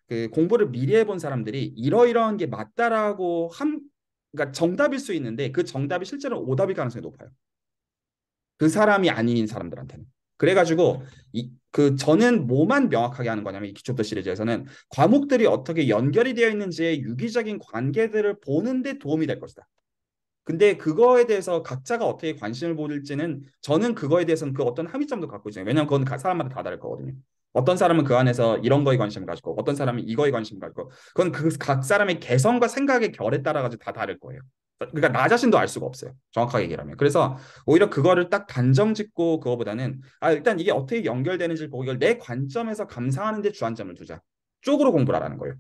A: 그 공부를 미리 해본 사람들이 이러이러한 게 맞다라고 함 그러니까 정답일 수 있는데 그 정답이 실제로 오답일 가능성이 높아요. 그 사람이 아닌 사람들한테는. 그래가지고 이, 그 저는 뭐만 명확하게 하는 거냐면 이 기초부터 시리즈에서는 과목들이 어떻게 연결이 되어 있는지의 유기적인 관계들을 보는 데 도움이 될 것이다. 근데 그거에 대해서 각자가 어떻게 관심을 보일지는 저는 그거에 대해서는 그 어떤 합의점도 갖고 있어요. 왜냐하면 그건 사람마다 다 다를 거거든요. 어떤 사람은 그 안에서 이런 거에 관심을 가지고 어떤 사람은 이거에 관심을 가지고 그건 그 각 사람의 개성과 생각의 결에 따라 가지고 다 다를 거예요. 그러니까 나 자신도 알 수가 없어요. 정확하게 얘기하면. 그래서 오히려 그거를 딱 단정 짓고 그거보다는 아 일단 이게 어떻게 연결되는지 보고 이걸 내 관점에서 감상하는 데 주안점을 두자. 쪽으로 공부를 하는 거예요.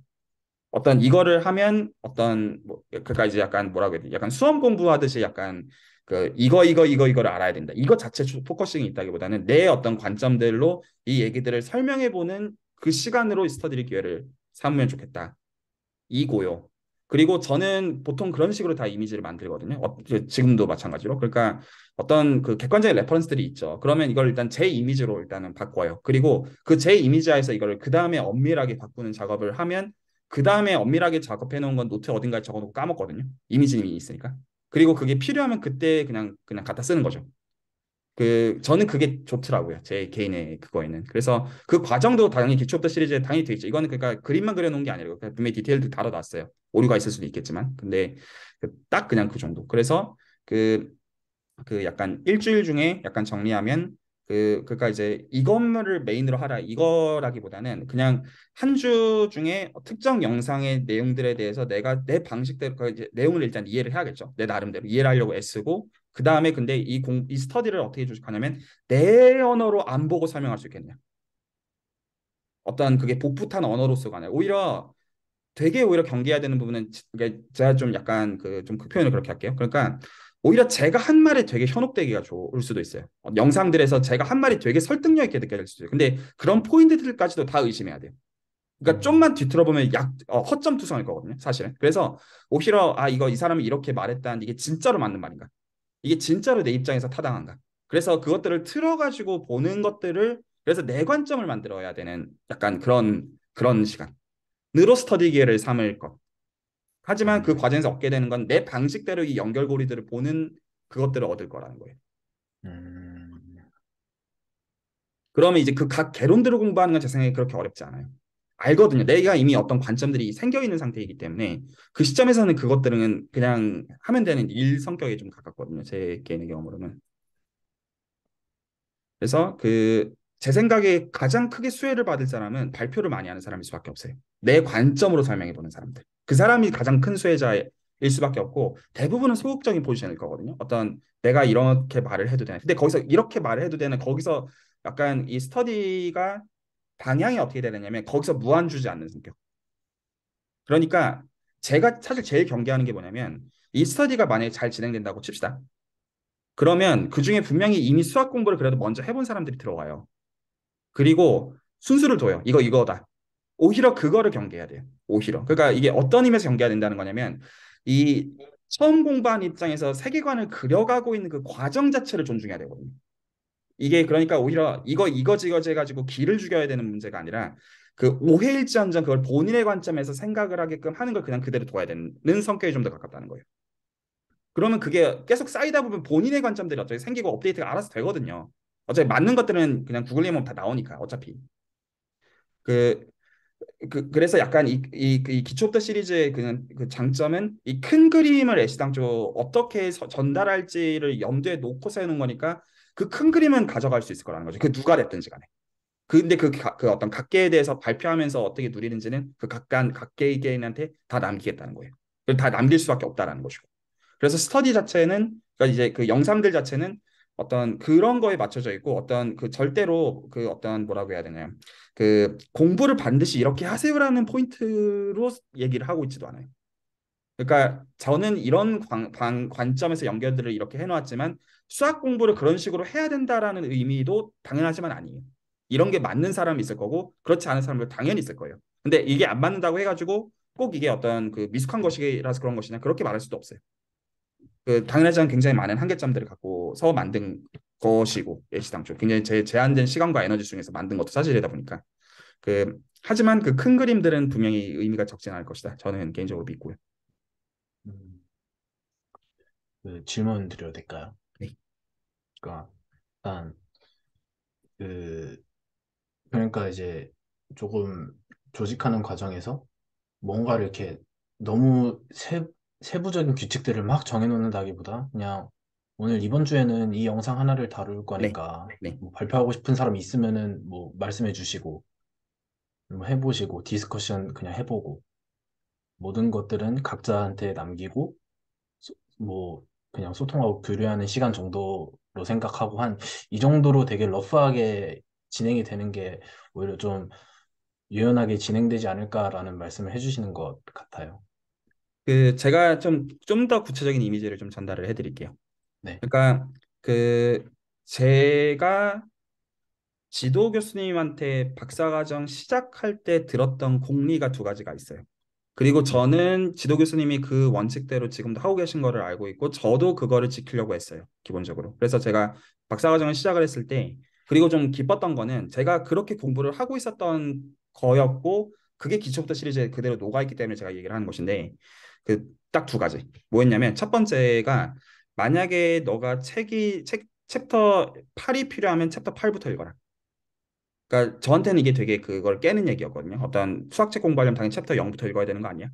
A: 어떤 이거를 하면 어떤 뭐 그러니까 이제 약간 뭐라고 해야 돼? 약간 수험 공부하듯이 약간 그 이거 이거 이거 이거를 알아야 된다. 이거 자체 포커싱이 있다기보다는 내 어떤 관점들로 이 얘기들을 설명해 보는 그 시간으로 스터디를 기회를 삼으면 좋겠다. 이고요. 그리고 저는 보통 그런 식으로 다 이미지를 만들거든요. 어, 지금도 마찬가지로. 그러니까 어떤 그 객관적인 레퍼런스들이 있죠. 그러면 이걸 일단 제 이미지로 일단은 바꿔요. 그리고 그 제 이미지에서 이걸 그 다음에 엄밀하게 바꾸는 작업을 하면 그 다음에 엄밀하게 작업해 놓은 건 노트 어딘가에 적어놓고 까먹거든요. 이미지님이 있으니까. 그리고 그게 필요하면 그때 그냥 그냥 갖다 쓰는 거죠. 그 저는 그게 좋더라고요 제 개인의 그거에는 그래서 그 과정도 당연히 기초부터 시리즈에 당연히 되어 있죠 이거는 그러니까 그림만 그려놓은 게 아니라 고 그러니까 분명히 디테일도 다뤄놨어요 오류가 있을 수도 있겠지만 근데 그 딱 그냥 그 정도 그래서 그그 그 약간 일주일 중에 약간 정리하면 그 그러니까 이제 이 건물을 메인으로 하라 이거라기보다는 그냥 한 주 중에 특정 영상의 내용들에 대해서 내가 내 방식대로 그 이제 내용을 일단 이해를 해야겠죠 내 나름대로 이해를 하려고 애쓰고 그 다음에 근데 이 공, 이 스터디를 어떻게 조직하냐면 내 언어로 안 보고 설명할 수 있겠냐. 어떤 그게 복붙한 언어로서가 아니 오히려 되게 오히려 경계해야 되는 부분은 제가 좀 약간 그좀그 그 표현을 그렇게 할게요. 그러니까 오히려 제가 한 말에 되게 현혹되기가 좋을 수도 있어요. 어, 영상들에서 제가 한 말이 되게 설득력 있게 느껴질 수도 있어요. 근데 그런 포인트들까지도 다 의심해야 돼요. 그러니까 음. 좀만 뒤틀어보면 약 어, 허점 투성일 거거든요, 사실은. 그래서 오히려 아 이거 이 사람이 이렇게 말했다는 이게 진짜로 맞는 말인가? 이게 진짜로 내 입장에서 타당한가? 그래서 그것들을 틀어가지고 보는 것들을 그래서 내 관점을 만들어야 되는 약간 그런 그런 시간 늘어 스터디 기회를 삼을 것. 하지만 그 과정에서 얻게 되는 건 내 방식대로 이 연결고리들을 보는 그것들을 얻을 거라는 거예요. 음. 그러면 이제 그 각 개론들을 공부하는 건 제 생각에 그렇게 어렵지 않아요. 알거든요. 음. 내가 이미 어떤 관점들이 생겨 있는 상태이기 때문에 그 시점에서는 그것들은 그냥 하면 되는 일 성격에 좀 가깝거든요. 제 개인의 경험으로는. 그래서 그 제 생각에 가장 크게 수혜를 받을 사람은 발표를 많이 하는 사람일 수밖에 없어요. 내 관점으로 설명해 보는 사람들. 그 사람이 가장 큰 수혜자일 수밖에 없고 대부분은 소극적인 포지션일 거거든요. 어떤 내가 이렇게 말을 해도 되나. 근데 거기서 이렇게 말을 해도 되나 거기서 약간 이 스터디가 방향이 어떻게 되느냐면 거기서 무한 주지 않는 성격. 그러니까 제가 사실 제일 경계하는 게 뭐냐면 이 스터디가 만약에 잘 진행된다고 칩시다. 그러면 그 중에 분명히 이미 수학 공부를 그래도 먼저 해본 사람들이 들어와요. 그리고 순수를 둬요. 이거 이거다. 오히려 그거를 경계해야 돼요. 오히려. 그러니까 이게 어떤 의미에서 경계해야 된다는 거냐면 이 처음 공부한 입장에서 세계관을 그려가고 있는 그 과정 자체를 존중해야 되거든요. 이게 그러니까 오히려 이거 이거지거지 해가지고 기를 죽여야 되는 문제가 아니라 그 오해일지언정 그걸 본인의 관점에서 생각을 하게끔 하는 걸 그냥 그대로 둬야 되는 성격이 좀 더 가깝다는 거예요. 그러면 그게 계속 쌓이다 보면 본인의 관점들이 어차피 생기고 업데이트가 알아서 되거든요. 어차피 맞는 것들은 그냥 구글리하면다 나오니까 어차피. 그, 그 그래서 약간 이, 이, 그 이 기초부터 시리즈의 그, 그 장점은 이 큰 그림을 애시당초 어떻게 서, 전달할지를 염두에 놓고 세우는 거니까 그큰 그림은 가져갈 수 있을 거라는 거죠. 그 누가 됐든지 간에. 근데 그, 가, 그 어떤 각계에 대해서 발표하면서 어떻게 누리는지는 그 각간 각계의 개인한테 다 남기겠다는 거예요. 그걸 다 남길 수밖에 없다라는 것이고. 그래서 스터디 자체는 그러니까 이제 그 영상들 자체는 어떤 그런 거에 맞춰져 있고 어떤 그 절대로 그 어떤 뭐라고 해야 되나요그 공부를 반드시 이렇게 하세요라는 포인트로 얘기를 하고 있지도 않아요. 그러니까 저는 이런 광, 광, 관점에서 연결들을 이렇게 해놓았지만 수학 공부를 그런 식으로 해야 된다라는 의미도 당연하지만 아니에요. 이런 게 맞는 사람이 있을 거고 그렇지 않은 사람도 당연히 있을 거예요. 근데 이게 안 맞는다고 해가지고 꼭 이게 어떤 그 미숙한 것이라서 그런 것이냐 그렇게 말할 수도 없어요. 그 당연하지 않 굉장히 많은 한계점들을 갖고서 만든 것이고 예시당초 굉장히 제 제한된 시간과 에너지 중에서 만든 것도 사실이다 보니까 그 하지만 그 큰 그림들은 분명히 의미가 적진 않을 것이다. 저는 개인적으로 믿고요.
B: 그 질문 드려도 될까요? 네. 그러니까 그 그러니까 이제 조금 조직하는 과정에서 뭔가 이렇게 너무 세, 세부적인 규칙들을 막 정해놓는다기보다 그냥 오늘 이번 주에는 이 영상 하나를 다룰 네. 거니까 네. 뭐 발표하고 싶은 사람 있으면은 뭐 말씀해 주시고 뭐 해보시고 디스커션 그냥 해보고 모든 것들은 각자한테 남기고 뭐 그냥 소통하고 교류하는 시간 정도로 생각하고 한 이 정도로 되게 러프하게 진행이 되는 게 오히려 좀 유연하게 진행되지 않을까라는 말씀을 해주시는 것 같아요.
A: 그 제가 좀 좀 더 구체적인 이미지를 좀 전달을 해드릴게요. 네. 그러니까 그 제가 지도 교수님한테 박사과정 시작할 때 들었던 공리가 두 가지가 있어요. 그리고 저는 지도 교수님이 그 원칙대로 지금도 하고 계신 거를 알고 있고 저도 그거를 지키려고 했어요. 기본적으로. 그래서 제가 박사 과정을 시작을 했을 때 그리고 좀 기뻤던 거는 제가 그렇게 공부를 하고 있었던 거였고 그게 기초부터 시리즈에 그대로 녹아 있기 때문에 제가 얘기를 하는 것인데 그 딱 두 가지. 뭐였냐면 첫 번째가 만약에 너가 책이 책 챕터 8이 필요하면 챕터 8부터 읽어라. 그러니까 저한테는 이게 되게 그걸 깨는 얘기였거든요. 어떤 수학책 공부하려면 당연히 챕터 0부터 읽어야 되는 거 아니야?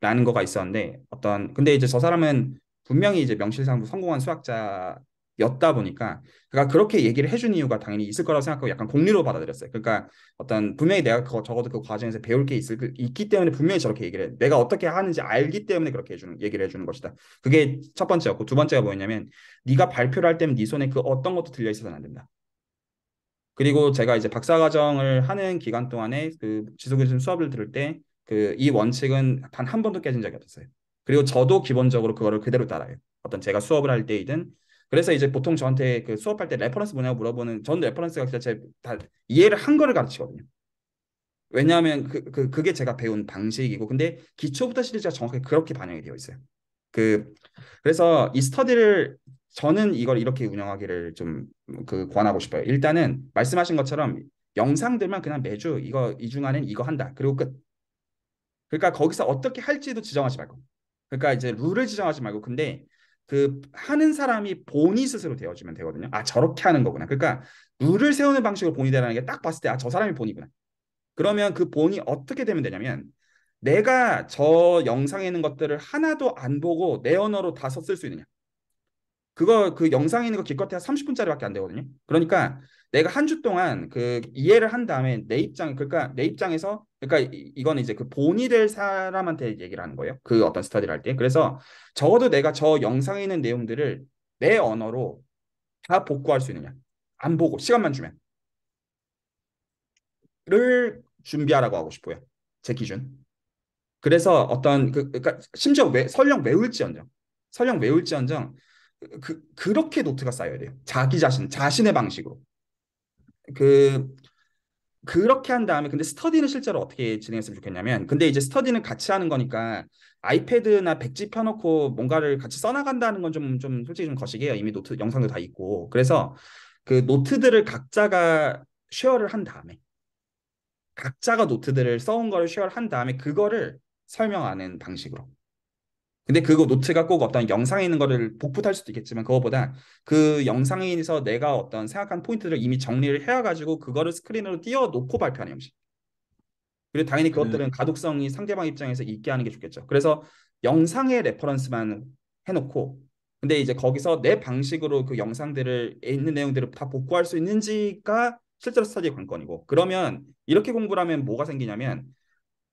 A: 라는 거가 있었는데 어떤 근데 이제 저 사람은 분명히 이제 명실상부 성공한 수학자였다 보니까 그러니까 그렇게 얘기를 해준 이유가 당연히 있을 거라고 생각하고 약간 공리로 받아들였어요. 그러니까 어떤 분명히 내가 그거 적어도 그 과정에서 배울 게 있을 그, 있기 때문에 분명히 저렇게 얘기를 해. 내가 어떻게 하는지 알기 때문에 그렇게 해주는 얘기를 해주는 것이다. 그게 첫 번째였고 두 번째가 뭐였냐면 네가 발표를 할 때면 네 손에 그 어떤 것도 들려 있어서는 안 된다. 그리고 제가 이제 박사과정을 하는 기간 동안에 그 지속교수 수업을 들을 때 그 이 원칙은 단 한 번도 깨진 적이 없었어요. 그리고 저도 기본적으로 그거를 그대로 따라요. 어떤 제가 수업을 할 때이든 그래서 이제 보통 저한테 그 수업할 때 레퍼런스 뭐냐고 물어보는 전 레퍼런스가 진짜 제다 이해를 한 거를 가르치거든요. 왜냐하면 그, 그 그게 제가 배운 방식이고 근데 기초부터 실제가 정확하게 그렇게 반영이 되어 있어요. 그 그래서 이 스터디를 저는 이걸 이렇게 운영하기를 좀그 권하고 싶어요. 일단은 말씀하신 것처럼 영상들만 그냥 매주 이거 이 중간엔 이거 한다. 그리고 끝. 그러니까 거기서 어떻게 할지도 지정하지 말고. 그러니까 이제 룰을 지정하지 말고 근데 그 하는 사람이 본인 스스로 되어주면 되거든요. 아 저렇게 하는 거구나. 그러니까 룰을 세우는 방식으로 본이 되라는 게 딱 봤을 때 아 저 사람이 본이구나. 그러면 그 본이 어떻게 되면 되냐면 내가 저 영상에 있는 것들을 하나도 안 보고 내 언어로 다 썼을 수 있느냐. 그거 그 영상에 있는 거 기껏해야 30분짜리밖에 안 되거든요. 그러니까 내가 한 주 동안 그 이해를 한 다음에 내 입장 그러니까 내 입장에서 그러니까 이건 이제 그 본이 될 사람한테 얘기를 하는 거예요. 그 어떤 스터디를 할 때. 그래서 적어도 내가 저 영상에 있는 내용들을 내 언어로 다 복구할 수 있느냐. 안 보고 시간만 주면 를 준비하라고 하고 싶어요. 제 기준. 그래서 어떤 그 그러니까 심지어 외, 설령 외울지언정 설령 외울지언정 그, 그렇게 노트가 쌓여야 돼요. 자기 자신, 자신의 방식으로. 그, 그렇게 한 다음에, 근데 스터디는 실제로 어떻게 진행했으면 좋겠냐면, 근데 이제 스터디는 같이 하는 거니까 아이패드나 백지 펴놓고 뭔가를 같이 써나간다는 건 좀, 좀 솔직히 좀거시기에요 이미 노트, 영상도 다 있고. 그래서 그 노트들을 각자가 쉐어를 한 다음에, 각자가 노트들을 써온 거를 쉐어를 한 다음에 그거를 설명하는 방식으로. 근데 그거 노트가 꼭 어떤 영상에 있는 거를 복붙할 수도 있겠지만 그거보다 그 영상에서 있어 내가 어떤 생각한 포인트를 이미 정리를 해와가지고 그거를 스크린으로 띄워놓고 발표하는 형식. 그리고 당연히 음. 그것들은 음. 가독성이 상대방 입장에서 있게 하는 게 좋겠죠. 그래서 영상의 레퍼런스만 해놓고 근데 이제 거기서 내 방식으로 그 영상들을 있는 내용들을 다 복구할 수 있는지가 실제로 스터디의 관건이고 그러면 이렇게 공부를 하면 뭐가 생기냐면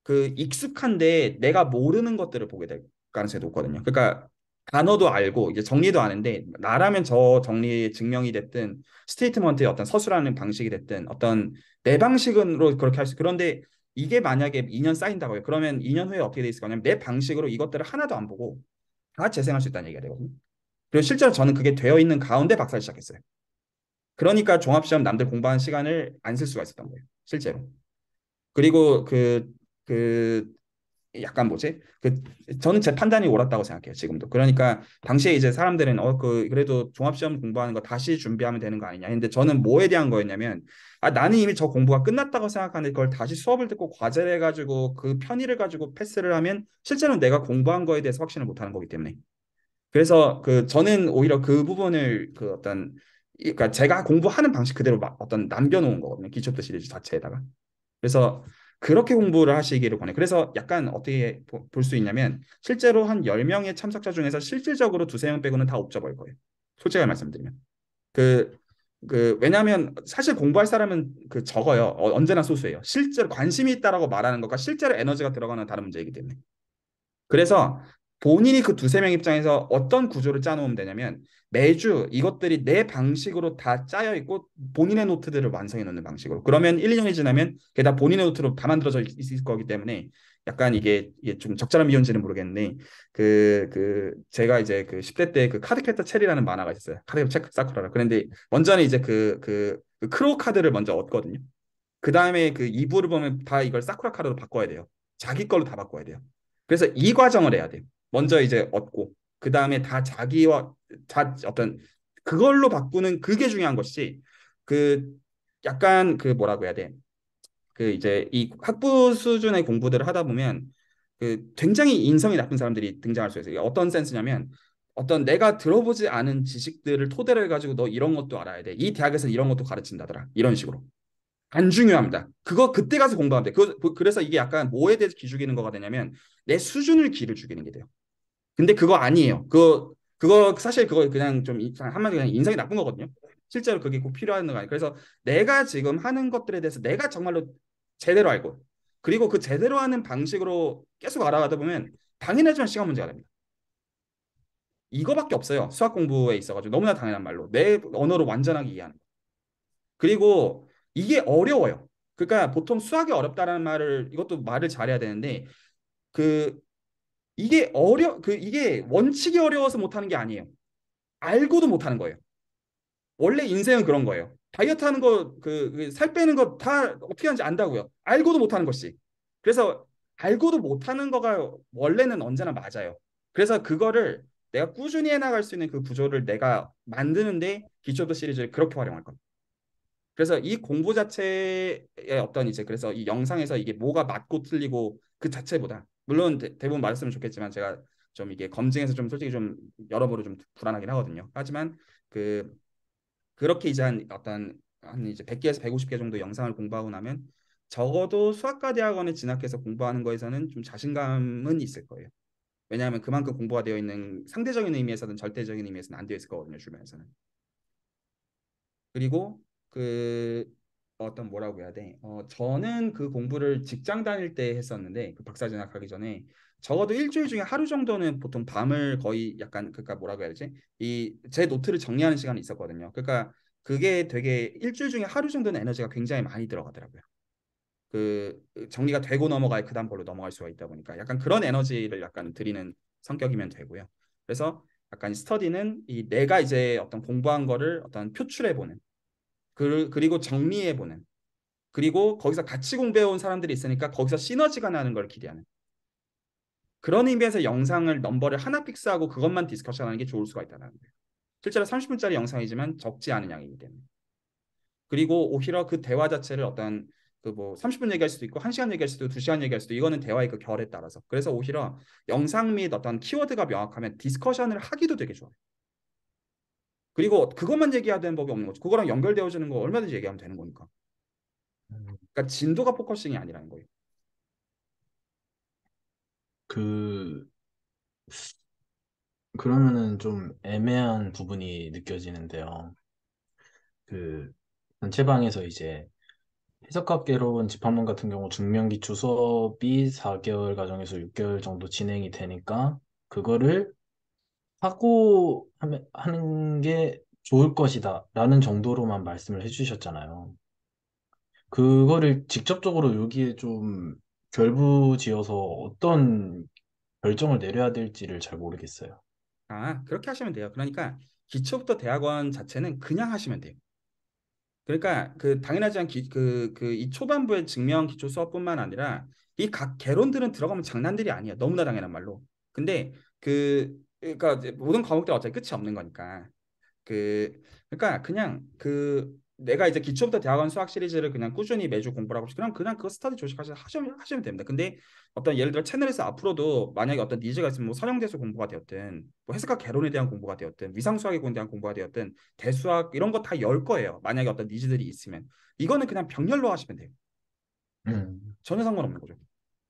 A: 그 익숙한데 내가 모르는 것들을 보게 되고 가능성이 높거든요. 그러니까 단어도 알고 이제 정리도 아는데 나라면 저 정리의 증명이 됐든 스테이트먼트의 어떤 서술하는 방식이 됐든 어떤 내 방식으로 그렇게 할 수 그런데 이게 만약에 2년 쌓인다고 요 그러면 2년 후에 어떻게 돼 있을 거냐면 내 방식으로 이것들을 하나도 안 보고 다 재생할 수 있다는 얘기가 되거든요. 그리고 실제로 저는 그게 되어 있는 가운데 박사를 시작했어요. 그러니까 종합시험 남들 공부하는 시간을 안 쓸 수가 있었던 거예요. 실제로. 그리고 그, 그 약간 뭐지? 그 저는 제 판단이 옳았다고 생각해요 지금도. 그러니까 당시에 이제 사람들은 어 그 그래도 종합시험 공부하는 거 다시 준비하면 되는 거 아니냐. 근데 저는 뭐에 대한 거였냐면 아 나는 이미 저 공부가 끝났다고 생각하는데 그걸 다시 수업을 듣고 과제를 해가지고 그 편의를 가지고 패스를 하면 실제로 내가 공부한 거에 대해서 확신을 못하는 거기 때문에. 그래서 그 저는 오히려 그 부분을 그 어떤 그러니까 제가 공부하는 방식 그대로 막 어떤 남겨놓은 거거든요 기초부 시리즈 자체에다가. 그래서 그렇게 공부를 하시기를 권해 그래서 약간 어떻게 볼 수 있냐면 실제로 한 열명의 참석자 중에서 실질적으로 두세 명 빼고는 다 옵저버일 거예요. 솔직하게 말씀드리면. 그, 그왜냐면 사실 공부할 사람은 그 적어요. 어, 언제나 소수예요. 실제로 관심이 있다라고 말하는 것과 실제로 에너지가 들어가는 다른 문제이기 때문에. 그래서 본인이 그 두세 명 입장에서 어떤 구조를 짜놓으면 되냐면 매주 이것들이 내 방식으로 다 짜여 있고 본인의 노트들을 완성해 놓는 방식으로 그러면 1, 2년이 지나면 그게 다 본인의 노트로 다 만들어져 있을 거기 때문에 약간 이게, 이게 좀 적절한 비유인지는 모르겠는데 그그 그 제가 이제 그 10대 때 그 카드캐터 체리라는 만화가 있었어요. 카드캐터 체크 사쿠라라. 그런데 먼저는 이제 그그 그, 그, 그 크로 카드를 먼저 얻거든요. 그 다음에 그 2부를 보면 다 이걸 사쿠라 카드로 바꿔야 돼요. 자기 걸로 다 바꿔야 돼요. 그래서 이 과정을 해야 돼요. 먼저 이제 얻고 그 다음에 다 자기와 자 어떤 그걸로 바꾸는 그게 중요한 것이 그 약간 그 뭐라고 해야 돼? 그 이제 이 학부 수준의 공부들을 하다 보면 그 굉장히 인성이 나쁜 사람들이 등장할 수 있어요. 어떤 센스냐면 어떤 내가 들어보지 않은 지식들을 토대로 해가지고 너 이런 것도 알아야 돼. 이 대학에서 이런 것도 가르친다더라. 이런 식으로. 안 중요합니다. 그거 그때 가서 공부하면 돼. 그, 그래서 이게 약간 뭐에 대해서 기죽이는 거가 되냐면 내 수준을 기를 죽이는 게 돼요. 근데 그거 아니에요. 그 그거 사실 그거 그냥 좀 한마디 그냥 인상이 나쁜 거거든요. 실제로 그게 꼭 필요한 거 아니에요. 그래서 내가 지금 하는 것들에 대해서 내가 정말로 제대로 알고 그리고 그 제대로 하는 방식으로 계속 알아가다 보면 당연하지만 시간 문제가 됩니다. 이거밖에 없어요. 수학 공부에 있어가지고 너무나 당연한 말로 내 언어로 완전하게 이해하는 거. 그리고 이게 어려워요. 그러니까 보통 수학이 어렵다라는 말을 이것도 말을 잘해야 되는데 그 이게 어려 그 이게 원칙이 어려워서 못하는 게 아니에요. 알고도 못하는 거예요. 원래 인생은 그런 거예요. 다이어트 하는 거, 그, 그 살 빼는 거 다 어떻게 하는지 안다고요. 알고도 못하는 것이. 그래서 알고도 못하는 거가 원래는 언제나 맞아요. 그래서 그거를 내가 꾸준히 해나갈 수 있는 그 구조를 내가 만드는데 기초도 시리즈를 그렇게 활용할 겁니다. 그래서 이 공부 자체에 어떤 이제 그래서 이 영상에서 이게 뭐가 맞고 틀리고 그 자체보다 물론 대, 부분 맞았으면 좋겠지만 제가 좀 이게 검증해서 좀 솔직히 좀 여러모로 좀 불안하긴 하거든요. 하지만 그 그렇게 이제 한 어떤 한 이제 100개에서 150개 정도 영상을 공부하고 나면 적어도 수학과 대학원에 진학해서 공부하는 거에서는 좀 자신감은 있을 거예요. 왜냐하면 그만큼 공부가 되어 있는 상대적인 의미에서든 절대적인 의미에서는 안 되어 있을 거거든요 주변에서는. 그리고 그 어떤 뭐라고 해야 돼? 어, 저는 그 공부를 직장 다닐 때 했었는데 그 박사 진학하기 전에 적어도 일주일 중에 하루 정도는 보통 밤을 거의 약간 그러니까 뭐라고 해야 되지? 이 제 노트를 정리하는 시간이 있었거든요. 그러니까 그게 되게 일주일 중에 하루 정도는 에너지가 굉장히 많이 들어가더라고요. 그 정리가 되고 넘어가야 그다음 걸로 넘어갈 수가 있다 보니까 약간 그런 에너지를 약간 드리는 성격이면 되고요. 그래서 약간 스터디는 이 내가 이제 어떤 공부한 거를 어떤 표출해 보는 그리고 정리해보는 그리고 거기서 같이 공부해온 사람들이 있으니까 거기서 시너지가 나는 걸 기대하는 그런 의미에서 영상을 넘버를 하나 픽스하고 그것만 디스커션하는 게 좋을 수가 있다는 거예요. 실제로 30분짜리 영상이지만 적지 않은 양이기 때문에 그리고 오히려 그 대화 자체를 어떤 그 뭐 30분 얘기할 수도 있고 1시간 얘기할 수도 있고 2시간 얘기할 수도 이거는 대화의 그 결에 따라서 그래서 오히려 영상 및 어떤 키워드가 명확하면 디스커션을 하기도 되게 좋아요. 그리고 그것만 얘기해야 되는 법이 없는 거죠. 그거랑 연결되어지는 거 얼마든지 얘기하면 되는 거니까. 음. 그러니까 진도가 포커싱이 아니라는 거예요.
C: 그
B: 그러면은 좀 애매한 부분이 느껴지는데요. 그 단체방에서 이제 해석학 개론 집합문 같은 경우 증명기초 수업이 4개월 과정에서 6개월 정도 진행이 되니까 그거를 하고 하면- 하는 게 좋을 것이다 라는 정도로만 말씀을 해주셨잖아요. 그거를 직접적으로 여기에 좀 결부지어서 어떤 결정을 내려야
A: 될지를 잘 모르겠어요. 아, 그렇게 하시면 돼요. 그러니까 기초부터 대학원 자체는 그냥 하시면 돼요. 그러니까 그 당연하지만 그그 이 초반부의 증명 기초 수업뿐만 아니라 이 각 개론들은 들어가면 장난들이 아니에요 너무나 당연한 말로. 근데 그 그러니까 모든 과목들 어차피 끝이 없는 거니까 그 그러니까 그냥 그 내가 이제 기초부터 대학원 수학 시리즈를 그냥 꾸준히 매주 공부를 하고 싶으 그냥 그냥 그 스터디 조식하시 하시면 하시면 됩니다. 근데 어떤 예를 들어 채널에서 앞으로도 만약에 어떤 니즈가 있으면 뭐 선형대수 공부가 되었든 뭐해석학 개론에 대한 공부가 되었든 위상수학에 대한 공부가 되었든 대수학 이런 거 다 열 거예요. 만약에 어떤 니즈들이 있으면 이거는 그냥 병렬로 하시면 돼요. 음. 전혀 상관없는 거죠.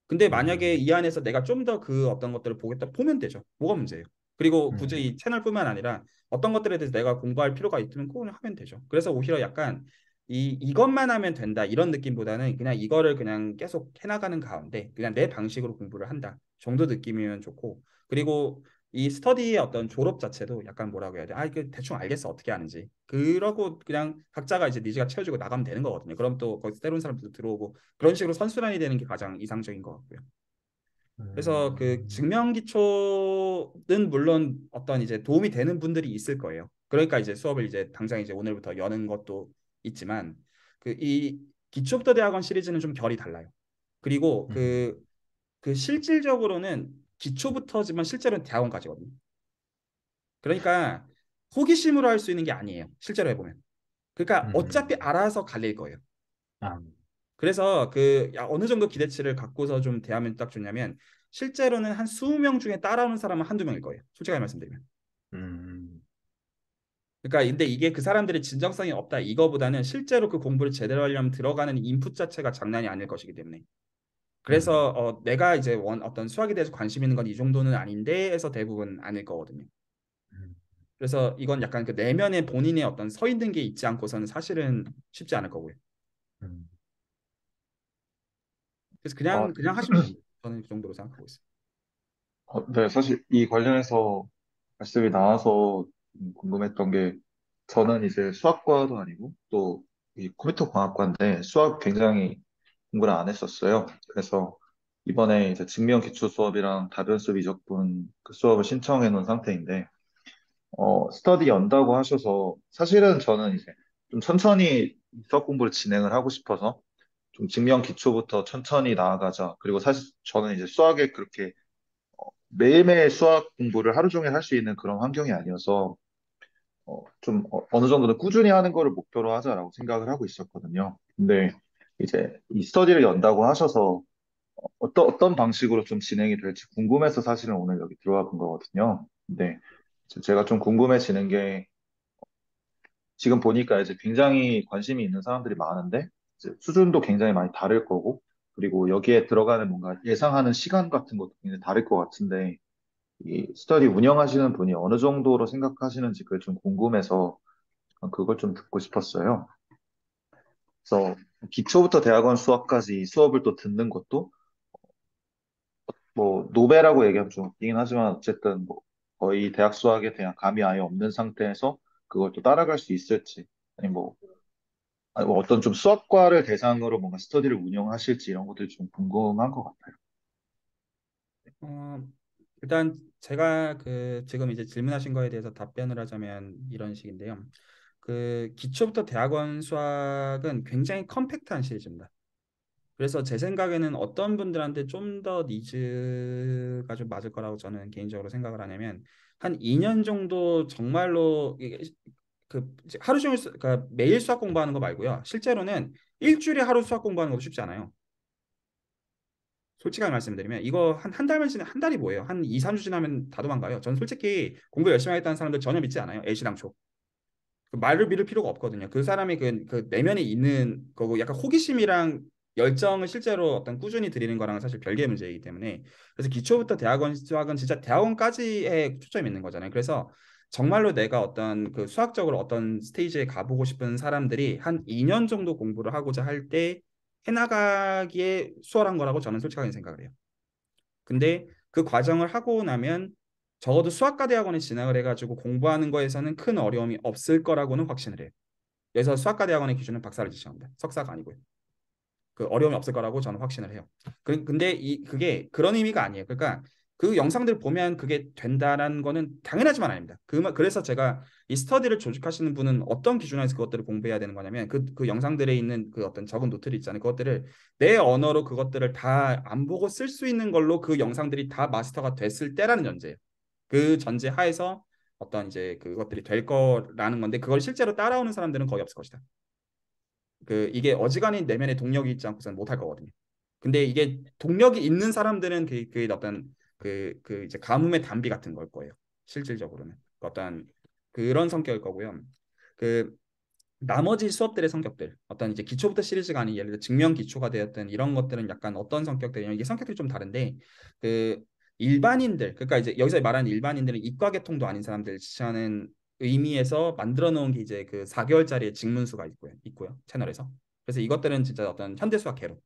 A: 근데 만약에 음. 이 안에서 내가 좀 더 그 어떤 것들을 보겠다 보면 되죠. 뭐가 문제예요? 그리고 음. 굳이 음. 채널뿐만 아니라 어떤 것들에 대해서 내가 공부할 필요가 있으면 그거 하면 되죠. 그래서 오히려 약간 이 이것만 하면 된다 이런 느낌보다는 그냥 이거를 그냥 계속 해나가는 가운데 그냥 내 방식으로 공부를 한다 정도 느낌이면 좋고 그리고 이 스터디의 어떤 졸업 자체도 약간 뭐라고 해야 돼? 아, 이거 대충 알겠어 어떻게 하는지. 그러고 그냥 각자가 이제 니즈가 채워지고 나가면 되는 거거든요. 그럼 또 거기서 새로운 사람들도 들어오고 그런 식으로 선순환이 되는 게 가장 이상적인 것 같고요. 그래서 그 음. 증명 기초 수업은 물론 어떤 이제 도움이 되는 분들이 있을 거예요. 그러니까 이제 수업을 이제 당장 이제 오늘부터 여는 것도 있지만 그 이 기초부터 대학원 시리즈는 좀 결이 달라요. 그리고 그그 음. 그, 그 실질적으로는 기초부터지만 실제로는 대학원까지거든요. 그러니까 호기심으로 할 수 있는 게 아니에요. 실제로 해보면. 그러니까 음. 어차피 알아서 갈릴 거예요. 아. 그래서 그 어느 정도 기대치를 갖고서 좀 대하면 딱 좋냐면 실제로는 한 20명 중에 따라오는 사람은 한두 명일 거예요. 솔직하게 말씀드리면. 음. 그러니까 근데 이게 그 사람들의 진정성이 없다 이거보다는 실제로 그 공부를 제대로 하려면 들어가는 인풋 자체가 장난이 아닐 것이기 때문에 그래서 음. 어, 내가 이제 원 어떤 수학에 대해서 관심 있는 건 이 정도는 아닌데 해서 대부분 아닐 거거든요. 음. 그래서 이건 약간 그 내면에 본인의 어떤 서 있는 게 있지 않고서는 사실은 쉽지 않을 거고요. 음. 그래서 그냥 아, 그냥 그 하시면 저는 이 정도로 생각하고 있습니다.
D: 어, 네, 사실 이 관련해서 말씀이 나와서 궁금했던 게 저는 이제 수학과도 아니고 또 이 컴퓨터 공학과인데 수학 굉장히 공부를 안 했었어요. 그래서 이번에 이제 증명 기초 수업이랑 답변 수미적분그 수업을 신청해 놓은 상태인데 어, 스터디 연다고 하셔서 사실은 저는 이제 좀 천천히 수학 공부를 진행을 하고 싶어서 좀 증명 기초부터 천천히 나아가자. 그리고 사실 저는 이제 수학에 그렇게 어, 매일매일 수학 공부를 하루 종일 할 수 있는 그런 환경이 아니어서 어, 좀 어, 느 정도는 꾸준히 하는 거를 목표로 하자라고 생각을 하고 있었거든요. 근데 이제 이 스터디를 연다고 하셔서 어떤 어떤 방식으로 좀 진행이 될지 궁금해서 사실은 오늘 여기 들어와 본 거거든요. 근데 제가 좀 궁금해지는 게 지금 보니까 이제 굉장히 관심이 있는 사람들이 많은데 수준도 굉장히 많이 다를 거고 그리고 여기에 들어가는 뭔가 예상하는 시간 같은 것도 굉장히 다를 것 같은데 이 스터디 운영하시는 분이 어느 정도로 생각하시는지 그게 좀 궁금해서 그걸 좀 듣고 싶었어요. 그래서 기초부터 대학원 수업까지 수업을 또 듣는 것도 뭐 노베라고 얘기하면 좀 웃기긴 하지만 어쨌든 뭐 거의 대학 수학에 대한 감이 아예 없는 상태에서 그걸 또 따라갈 수 있을지 아니 뭐 아, 뭐 어떤 좀 수학과를 대상으로 뭔가 스터디를 운영하실지 이런 것들이 좀 궁금한 것 같아요.
A: 어, 일단 제가 그 지금 이제 질문하신 거에 대해서 답변을 하자면 이런 식인데요. 그 기초부터 대학원 수학은 굉장히 컴팩트한 시리즈입니다. 그래서 제 생각에는 어떤 분들한테 좀 더 니즈가 좀 맞을 거라고 저는 개인적으로 생각을 하냐면 한 2년 정도 정말로 그 하루 종일 그러니까 매일 수학 공부하는 거 말고요. 실제로는 일주일에 하루 수학 공부하는 것도 쉽지 않아요. 솔직하게 말씀드리면 이거 한 한 달만 지나 한 달이 뭐예요? 한 2, 3주 지나면 다 도망가요. 전 솔직히 공부 열심히 하겠다는 사람들 전혀 믿지 않아요. 애시당초. 그 말을 믿을 필요가 없거든요. 그사람이 그, 그 내면에 있는 거고 약간 호기심이랑 열정을 실제로 어떤 꾸준히 드리는 거랑은 사실 별개의 문제이기 때문에 그래서 기초부터 대학원 수학은 진짜 대학원까지의 초점이 있는 거잖아요. 그래서 정말로 내가 어떤 그 수학적으로 어떤 스테이지에 가보고 싶은 사람들이 한 2년 정도 공부를 하고자 할 때 해나가기에 수월한 거라고 저는 솔직하게 생각을 해요. 근데 그 과정을 하고 나면 적어도 수학과 대학원에 진학을 해가지고 공부하는 거에서는 큰 어려움이 없을 거라고는 확신을 해요. 그래서 수학과 대학원의 기준은 박사를 지시합니다. 석사가 아니고요. 그 어려움이 없을 거라고 저는 확신을 해요. 그, 근데 이 그게 그런 의미가 아니에요. 그러니까 그 영상들 보면 그게 된다라는 거는 당연하지만 아닙니다. 그, 그래서 제가 이 스터디를 조직하시는 분은 어떤 기준에서 그것들을 공부해야 되는 거냐면 그, 그 영상들에 있는 그 어떤 적은 노트들 있잖아요. 그것들을 내 언어로 그것들을 다 안 보고 쓸 수 있는 걸로 그 영상들이 다 마스터가 됐을 때라는 전제예요. 그 전제 하에서 어떤 이제 그것들이 될 거라는 건데 그걸 실제로 따라오는 사람들은 거의 없을 것이다. 그 이게 어지간히 내면의 동력이 있지 않고서는 못할 거거든요. 근데 이게 동력이 있는 사람들은 그, 그 어떤 그, 그 이제 가뭄의 단비 같은 걸 거예요. 실질적으로는 그 어떤 그런 성격일 거고요. 그 나머지 수업들의 성격들 어떤 이제 기초부터 시리즈가 아닌 예를 들어 증명 기초가 되었던 이런 것들은 약간 어떤 성격들이냐면 이게 성격들이 좀 다른데 그 일반인들 그러니까 이제 여기서 말하는 일반인들은 이과 계통도 아닌 사람들 지하는 의미에서 만들어 놓은 게 이제 그 4개월짜리의 직문수가 있고요 있고요 채널에서 그래서 이것들은 진짜 어떤 현대 수학 개론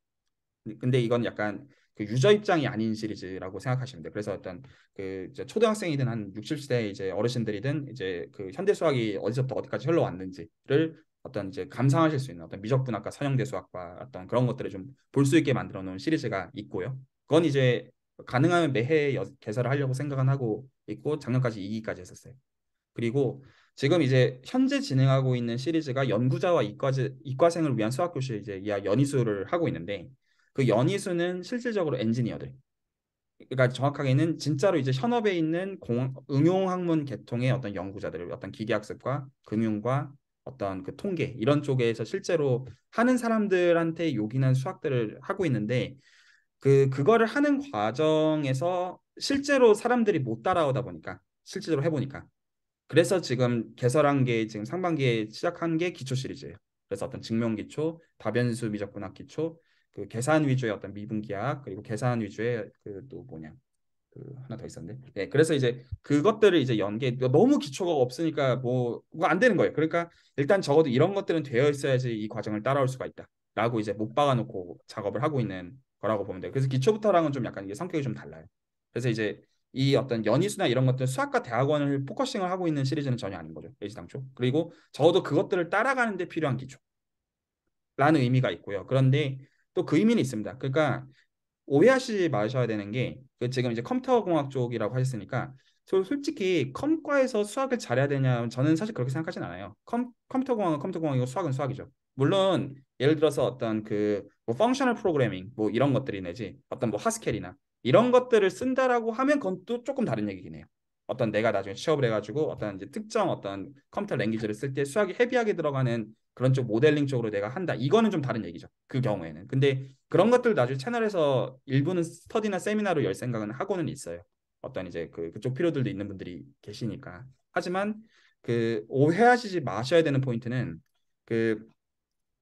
A: 근데 이건 약간 그 유저 입장이 아닌 시리즈라고 생각하시면 돼요. 그래서 어떤 그 초등학생이든 한 60세 이제 어르신들이든 이제 그 현대 수학이 어디서부터 어디까지 흘러왔는지를 어떤 이제 감상하실 수 있는 어떤 미적분학과 선형대 수학과 어떤 그런 것들을 좀 볼 수 있게 만들어 놓은 시리즈가 있고요. 그건 이제 가능하면 매해 개설을 하려고 생각은 하고 있고 작년까지 2기까지 했었어요. 그리고 지금 이제 현재 진행하고 있는 시리즈가 연구자와 이과 이과생을 위한 수학 교실 이제 이하 연이수를 하고 있는데 그연희수는 실질적으로 엔지니어들 그러니까 정확하게는 진짜로 이제 현업에 있는 공, 응용 학문 계통의 어떤 연구자들, 어떤 기계학습과 금융과 어떤 그 통계 이런 쪽에서 실제로 하는 사람들한테 요긴한 수학들을 하고 있는데 그 그거를 하는 과정에서 실제로 사람들이 못 따라오다 보니까 실제로 해보니까 그래서 지금 개설한 게 지금 상반기에 시작한 게 기초 시리즈예요. 그래서 어떤 증명 기초, 다변수 미적분학 기초, 그 계산 위주의 어떤 미분기학 그리고 계산 위주의 그 또 뭐냐 그 하나 더 있었는데 네 그래서 이제 그것들을 이제 연계 그러니까 너무 기초가 없으니까 뭐안 뭐 되는 거예요 그러니까 일단 적어도 이런 것들은 되어 있어야지 이 과정을 따라올 수가 있다라고 이제 못 박아놓고 작업을 하고 있는 거라고 보면 돼요 그래서 기초부터랑은 좀 약간 이게 성격이 좀 달라요 그래서 이제 이 어떤 연희수나 이런 것들 수학과 대학원을 포커싱을 하고 있는 시리즈는 전혀 아닌 거죠 일시당초 그리고 적어도 그것들을 따라가는 데 필요한 기초라는 의미가 있고요 그런데 또그 의미는 있습니다. 그러니까 오해하시지 마셔야 되는 게 그 지금 이제 컴퓨터 공학 쪽이라고 하셨으니까 저 솔직히 컴과에서 수학을 잘해야 되냐 면 저는 사실 그렇게 생각하진 않아요. 컴, 컴퓨터 공학은 컴퓨터 공학이고 수학은 수학이죠. 물론 예를 들어서 어떤 그 뭐 펑셔널 프로그래밍 뭐 이런 것들이 내지 어떤 뭐 하스켈이나 이런 것들을 쓴다라고 하면 그건 또 조금 다른 얘기긴 해요. 어떤 내가 나중에 취업을 해가지고 어떤 이제 특정 어떤 컴퓨터 랭귀지를 쓸 때 수학이 헤비하게 들어가는 그런 쪽 모델링 쪽으로 내가 한다. 이거는 좀 다른 얘기죠. 그 경우에는. 근데 그런 것들 나중에 채널에서 일부는 스터디나 세미나로 열 생각은 하고는 있어요. 어떤 이제 그 그쪽 필요들도 있는 분들이 계시니까. 하지만 그 오해하시지 마셔야 되는 포인트는 그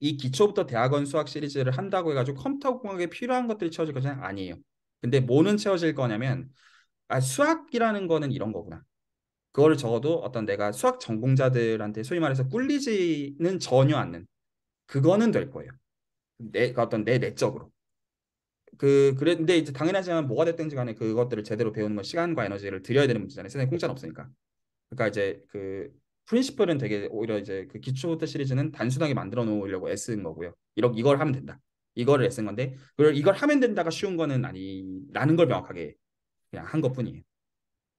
A: 이 기초부터 대학원 수학 시리즈를 한다고 해가지고 컴퓨터 공학에 필요한 것들이 채워질 것은 아니에요. 근데 뭐는 채워질 거냐면 아 수학이라는 거는 이런 거구나. 그거를 적어도 어떤 내가 수학 전공자들한테 소위 말해서 꿀리지는 전혀 않는 그거는 될 거예요. 내 그러니까 어떤 내 내적으로. 그 그런데 이제 당연하지만 뭐가 됐든지 간에 그것들을 제대로 배우는 건 시간과 에너지를 들여야 되는 문제잖아요. 세상에 공짜는 없으니까. 그러니까 이제 그 프린시플은 되게 오히려 이제 그 기초부터 시리즈는 단순하게 만들어 놓으려고 애쓴 거고요. 이렇게 이걸 하면 된다. 이거를 애쓴 건데 그걸 이걸 하면 된다가 쉬운 거는 아니라는 걸 명확하게 그냥 한 것뿐이에요.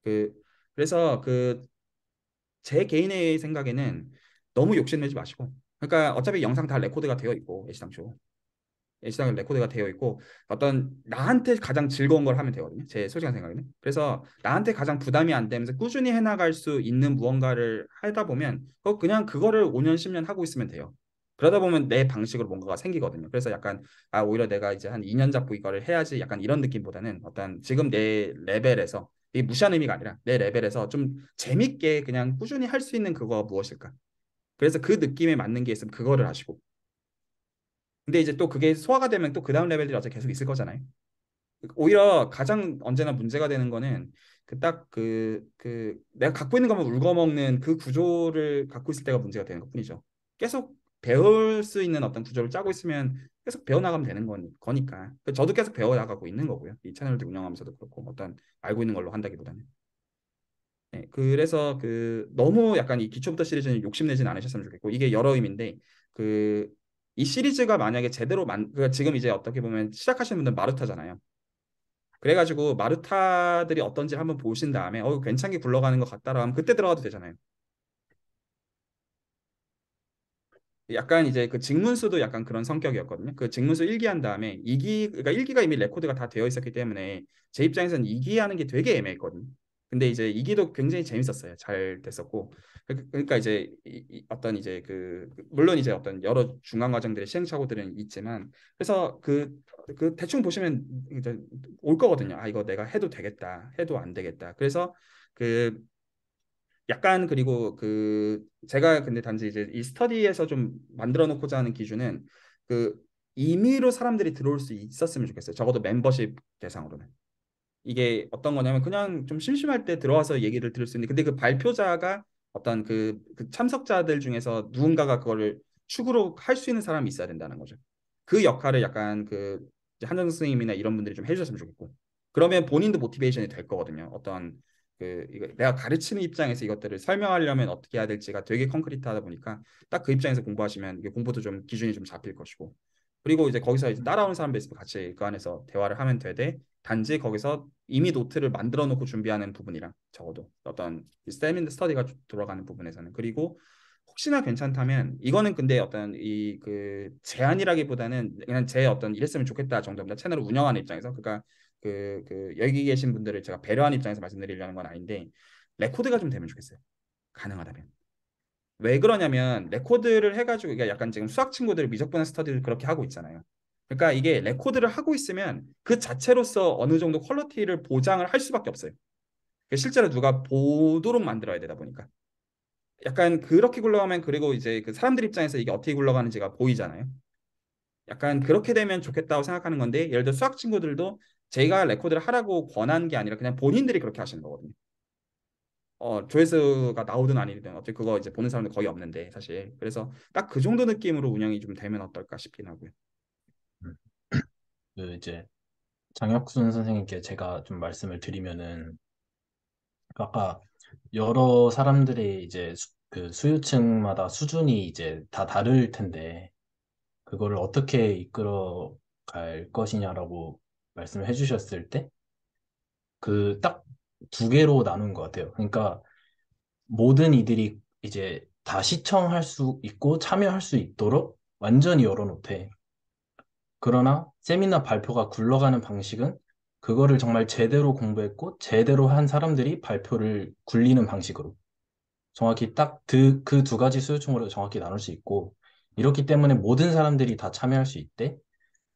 A: 그 그래서 그 제 개인의 생각에는 너무 욕심내지 마시고 그러니까 어차피 영상 다 레코드가 되어 있고 애시당초 애시당 레코드가 되어 있고 어떤 나한테 가장 즐거운 걸 하면 되거든요 제 솔직한 생각에는 그래서 나한테 가장 부담이 안 되면서 꾸준히 해나갈 수 있는 무언가를 하다 보면 그 그냥 그거를 5년 10년 하고 있으면 돼요 그러다 보면 내 방식으로 뭔가가 생기거든요. 그래서 약간 아 오히려 내가 이제 한 2년 잡고 이거를 해야지 약간 이런 느낌보다는 어떤 지금 내 레벨에서 이무시한 의미가 아니라 내 레벨에서 좀 재밌게 그냥 꾸준히 할 수 있는 그거가 무엇일까? 그래서 그 느낌에 맞는 게 있으면 그거를 하시고. 근데 이제 또 그게 소화가 되면 또 그 다음 레벨들이 어차 계속 있을 거잖아요. 오히려 가장 언제나 문제가 되는 거는 그딱그그 그, 그 내가 갖고 있는 것만 울거먹는 그 구조를 갖고 있을 때가 문제가 되는 것뿐이죠. 계속 배울 수 있는 어떤 구조를 짜고 있으면 계속 배워나가면 되는 거니까 그 저도 계속 배워나가고 있는 거고요. 이 채널들 운영하면서도 그렇고 어떤 알고 있는 걸로 한다기보다는 네, 그래서 그 너무 약간 이 기초부터 시리즈는 욕심내진 않으셨으면 좋겠고 이게 여러 의미인데 그 이 시리즈가 만약에 제대로 만 그러니까 지금 이제 어떻게 보면 시작하시는 분들 마르타잖아요 그래가지고 마르타들이 어떤지 한번 보신 다음에 어 괜찮게 굴러가는 것 같다라고 하면 그때 들어가도 되잖아요. 약간 이제 그 직문수도 약간 그런 성격이었거든요. 그 직문수 일기한 다음에 이기 그러니까 일기가 이미 레코드가 다 되어 있었기 때문에 제 입장에서는 이기하는 게 되게 애매했거든요. 근데 이제 이기도 굉장히 재밌었어요. 잘 됐었고 그, 그, 그러니까 이제 어떤 이제 그, 그 물론 이제 어떤 여러 중간 과정들의 시행착오들은 있지만 그래서 그 그 대충 보시면 이제 올 거거든요. 아 이거 내가 해도 되겠다, 해도 안 되겠다. 그래서 그 약간 그리고 그 제가 근데 단지 이제 이 스터디에서 좀 만들어 놓고자 하는 기준은 그 임의로 사람들이 들어올 수 있었으면 좋겠어요. 적어도 멤버십 대상으로는. 이게 어떤 거냐면 그냥 좀 심심할 때 들어와서 얘기를 들을 수 있는데 근데 그 발표자가 어떤 그, 그 참석자들 중에서 누군가가 그거를 축으로 할 수 있는 사람이 있어야 된다는 거죠. 그 역할을 약간 그 한정 선생님이나 이런 분들이 좀 해주셨으면 좋겠고 그러면 본인도 모티베이션이 될 거거든요. 어떤 그 이거 내가 가르치는 입장에서 이것들을 설명하려면 어떻게 해야 될지가 되게 컨크리트하다 보니까 딱 그 입장에서 공부하시면 이게 공부도 좀 기준이 좀 잡힐 것이고 그리고 이제 거기서 이제 따라오는 사람 있이스 같이 그 안에서 대화를 하면 되되 단지 거기서 이미 노트를 만들어 놓고 준비하는 부분이랑 적어도 어떤 세미민 스터디가 돌아가는 부분에서는 그리고 혹시나 괜찮다면 이거는 근데 어떤 이 그 제안이라기보다는 그냥 제 어떤 이랬으면 좋겠다 정도입니다 채널을 운영하는 입장에서 그러니까 그, 그 여기 계신 분들을 제가 배려하는 입장에서 말씀드리려는 건 아닌데 레코드가 좀 되면 좋겠어요. 가능하다면. 왜 그러냐면 레코드를 해가지고 이게 그러니까 약간 지금 수학 친구들 미적분의 스터디를 그렇게 하고 있잖아요. 그러니까 이게 레코드를 하고 있으면 그 자체로서 어느 정도 퀄리티를 보장을 할 수밖에 없어요. 그러니까 실제로 누가 보도록 만들어야 되다 보니까 약간 그렇게 굴러가면 그리고 이제 그 사람들 입장에서 이게 어떻게 굴러가는지가 보이잖아요. 약간 그렇게 되면 좋겠다고 생각하는 건데 예를 들어 수학 친구들도 제가 레코드를 하라고 권한 게 아니라 그냥 본인들이 그렇게 하시는 거거든요. 어, 조회수가 나오든 아니든 어차피 그거 이제 보는 사람들 거의 없는데 사실 그래서 딱 그 정도 느낌으로 운영이 좀 되면 어떨까 싶긴 하고요.
D: 그
B: 이제 장혁순 선생님께 제가 좀 말씀을 드리면은 그 아까 여러 사람들이 이제 수, 그 수요층마다 수준이 이제 다 다를 텐데 그거를 어떻게 이끌어 갈 것이냐라고 말씀을 해주셨을 때 그 딱 두 개로 나눈 것 같아요. 그러니까 모든 이들이 이제 다 시청할 수 있고 참여할 수 있도록 완전히 열어놓되 그러나 세미나 발표가 굴러가는 방식은 그거를 정말 제대로 공부했고 제대로 한 사람들이 발표를 굴리는 방식으로 정확히 딱 그 두 가지 수요층으로 정확히 나눌 수 있고 이렇기 때문에 모든 사람들이 다 참여할 수 있대.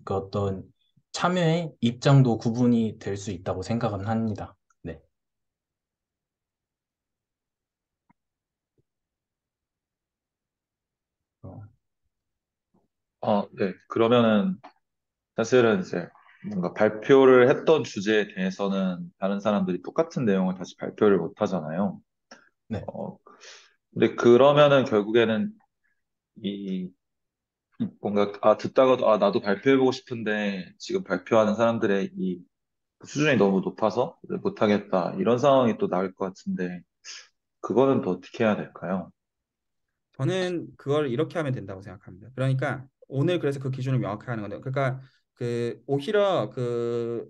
B: 그 어떤 참여의 입장도 구분이 될 수 있다고 생각은 합니다.
C: 네.
D: 어. 네. 그러면은 사실은 이제 뭔가 발표를 했던 주제에 대해서는 다른 사람들이 똑같은 내용을 다시 발표를 못 하잖아요. 네. 어, 근데 그러면은 결국에는 이 뭔가 아 듣다가도 아 나도 발표해보고 싶은데 지금 발표하는 사람들의 이 수준이 네. 너무 높아서 못하겠다 이런 상황이 또 나올 것 같은데 그거는 또 어떻게 해야 될까요?
A: 저는 그걸 이렇게 하면 된다고 생각합니다. 그러니까 오늘 그래서 그 기준을 명확히 하는 건데 요 그러니까 그 오히려 그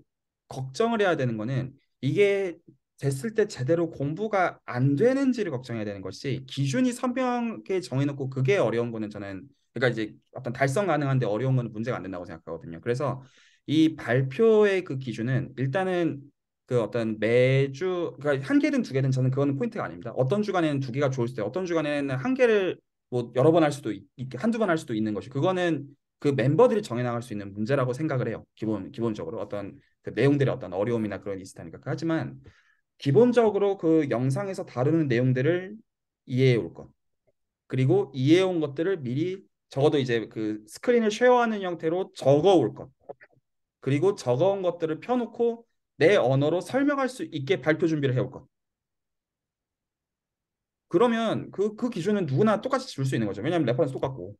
A: 걱정을 해야 되는 거는 이게 됐을 때 제대로 공부가 안 되는지를 걱정해야 되는 것이 기준이 선명하게 정해놓고 그게 어려운 거는 저는 그러니까 이제 어떤 달성 가능한데 어려운 건 문제가 안 된다고 생각하거든요. 그래서 이 발표의 그 기준은 일단은 그 어떤 매주 그러니까 한 개든 두 개든 저는 그거는 포인트가 아닙니다. 어떤 주간에는 두 개가 좋을 때, 어떤 주간에는 한 개를 뭐 여러 번 할 수도 있게 한두 번 할 수도 있는 것이 그거는 그 멤버들이 정해 나갈 수 있는 문제라고 생각을 해요. 기본 기본적으로 어떤 그 내용들의 어떤 어려움이나 그런 리스트니까 하지만 기본적으로 그 영상에서 다루는 내용들을 이해해 올 것. 그리고 이해해 온 것들을 미리 적어도 이제 그 스크린을 쉐어하는 형태로 적어올 것 그리고 적어온 것들을 펴놓고 내 언어로 설명할 수 있게 발표 준비를 해올 것 그러면 그, 그 기준은 누구나 똑같이 줄 수 있는 거죠 왜냐하면 레퍼런스 똑같고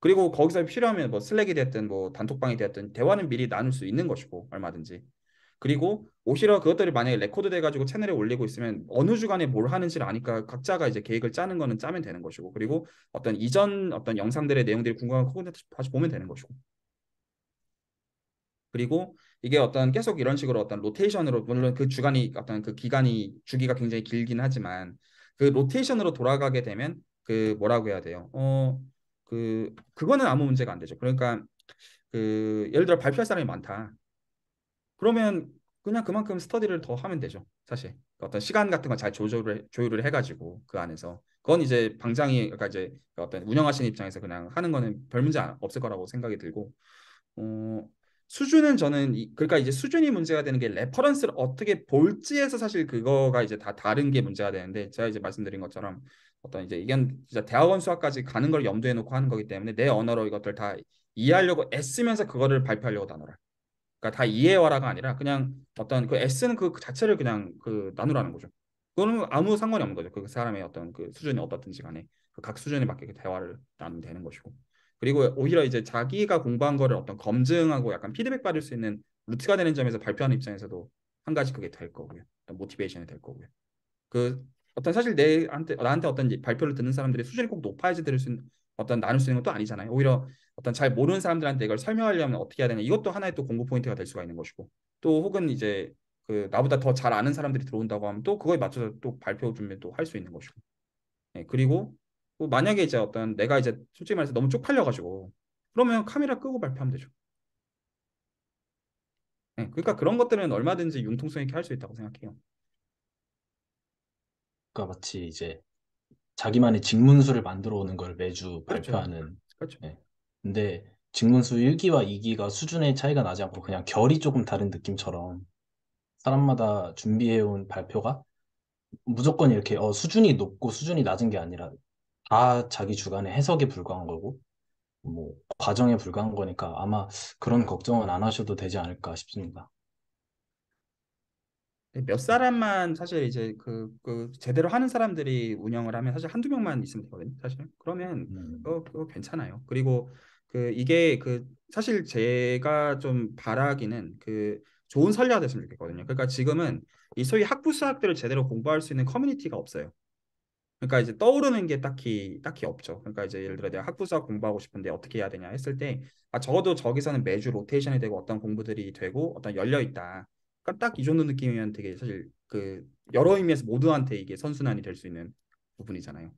A: 그리고 거기서 필요하면 뭐 슬랙이 됐든 뭐 단톡방이 됐든 대화는 미리 나눌 수 있는 것이고 얼마든지 그리고 오히려 그것들이 만약에 레코드 돼가지고 채널에 올리고 있으면 어느 주간에 뭘 하는지를 아니까 각자가 이제 계획을 짜는 거는 짜면 되는 것이고 그리고 어떤 이전 어떤 영상들의 내용들이 궁금한 콘텐츠 다시 보면 되는 것이고 그리고 이게 어떤 계속 이런 식으로 어떤 로테이션으로 물론 그 주간이 어떤 그 기간이 주기가 굉장히 길긴 하지만 그 로테이션으로 돌아가게 되면 그 뭐라고 해야 돼요 어 그 그거는 아무 문제가 안 되죠 그러니까 그 예를 들어 발표할 사람이 많다 그러면 그냥 그만큼 스터디를 더 하면 되죠. 사실 그러니까 어떤 시간 같은 건잘 조절을 조율을 해가지고 그 안에서 그건 이제 방장이 그러니까 이제 그러니까 어떤 운영하시는 입장에서 그냥 하는 거는 별 문제 없을 거라고 생각이 들고 어, 수준은 저는 이, 그러니까 이제 수준이 문제가 되는 게 레퍼런스를 어떻게 볼지에서 사실 그거가 이제 다 다른 게 문제가 되는데 제가 이제 말씀드린 것처럼 어떤 이제 이건 진짜 대학원 수학까지 가는 걸 염두에 놓고 하는 거기 때문에 내 언어로 이것들 다 이해하려고 애쓰면서 그거를 발표하려고 단어라 그러니까 다 이해와라가 아니라 그냥 어떤 그 S는 그 자체를 그냥 그 나누라는 거죠. 그거는 아무 상관이 없는 거죠. 그 사람의 어떤 그 수준이 어떻든지 간에 그 각 수준에 맞게 그 대화를 나누면 되는 것이고. 그리고 오히려 이제 자기가 공부한 거를 어떤 검증하고 약간 피드백 받을 수 있는 루트가 되는 점에서 발표하는 입장에서도 한 가지 그게 될 거고요. 모티베이션이 될 거고요. 그 어떤 사실 내한테 나한테 어떤 발표를 듣는 사람들의 수준이 꼭 높아야지 들을 수 있는 어떤 나눌 수 있는 것도 아니잖아요. 오히려 어떤 잘 모르는 사람들한테 이걸 설명하려면 어떻게 해야 되냐 이것도 하나의 또 공부 포인트가 될 수가 있는 것이고 또 혹은 이제 그 나보다 더 잘 아는 사람들이 들어온다고 하면 또 그거에 맞춰서 또 발표 준비 또할 수 있는 것이고 네, 그리고 또 만약에 이제 어떤 내가 이제 솔직히 말해서 너무 쪽팔려가지고 그러면 카메라 끄고 발표하면 되죠 네, 그러니까 그런 것들은 얼마든지 융통성 있게 할 수 있다고 생각해요 그러니까 마치 이제
B: 자기만의 직문서를 만들어 오는 걸 매주 그렇죠. 발표하는 그렇죠. 네. 근데 직문수 1기와 2기가 수준의 차이가 나지 않고 그냥 결이 조금 다른 느낌처럼 사람마다 준비해온 발표가 무조건 이렇게 어, 수준이 높고 수준이 낮은 게 아니라 다 자기 주관의 해석에 불과한 거고 뭐 과정에 불과한 거니까 아마 그런 걱정은 안 하셔도 되지 않을까
A: 싶습니다. 네, 몇 사람만 사실 이제 그, 그 제대로 하는 사람들이 운영을 하면 사실 한두 명만 있으면 되거든요 사실 그러면 음. 어, 괜찮아요 그리고 그 이게 그 사실 제가 좀 바라기는 그 좋은 선례가 됐으면 좋겠거든요. 그러니까 지금은 이 소위 학부 수학들을 제대로 공부할 수 있는 커뮤니티가 없어요. 그러니까 이제 떠오르는 게 딱히 딱히 없죠. 그러니까 이제 예를 들어 내가 학부 수학 공부하고 싶은데 어떻게 해야 되냐 했을 때아 적어도 저기서는 매주 로테이션이 되고 어떤 공부들이 되고 어떤 열려 있다. 그러니까 딱 이 정도 느낌이면 되게 사실 그 여러 의미에서 모두한테 이게 선순환이 될 수 있는 부분이잖아요.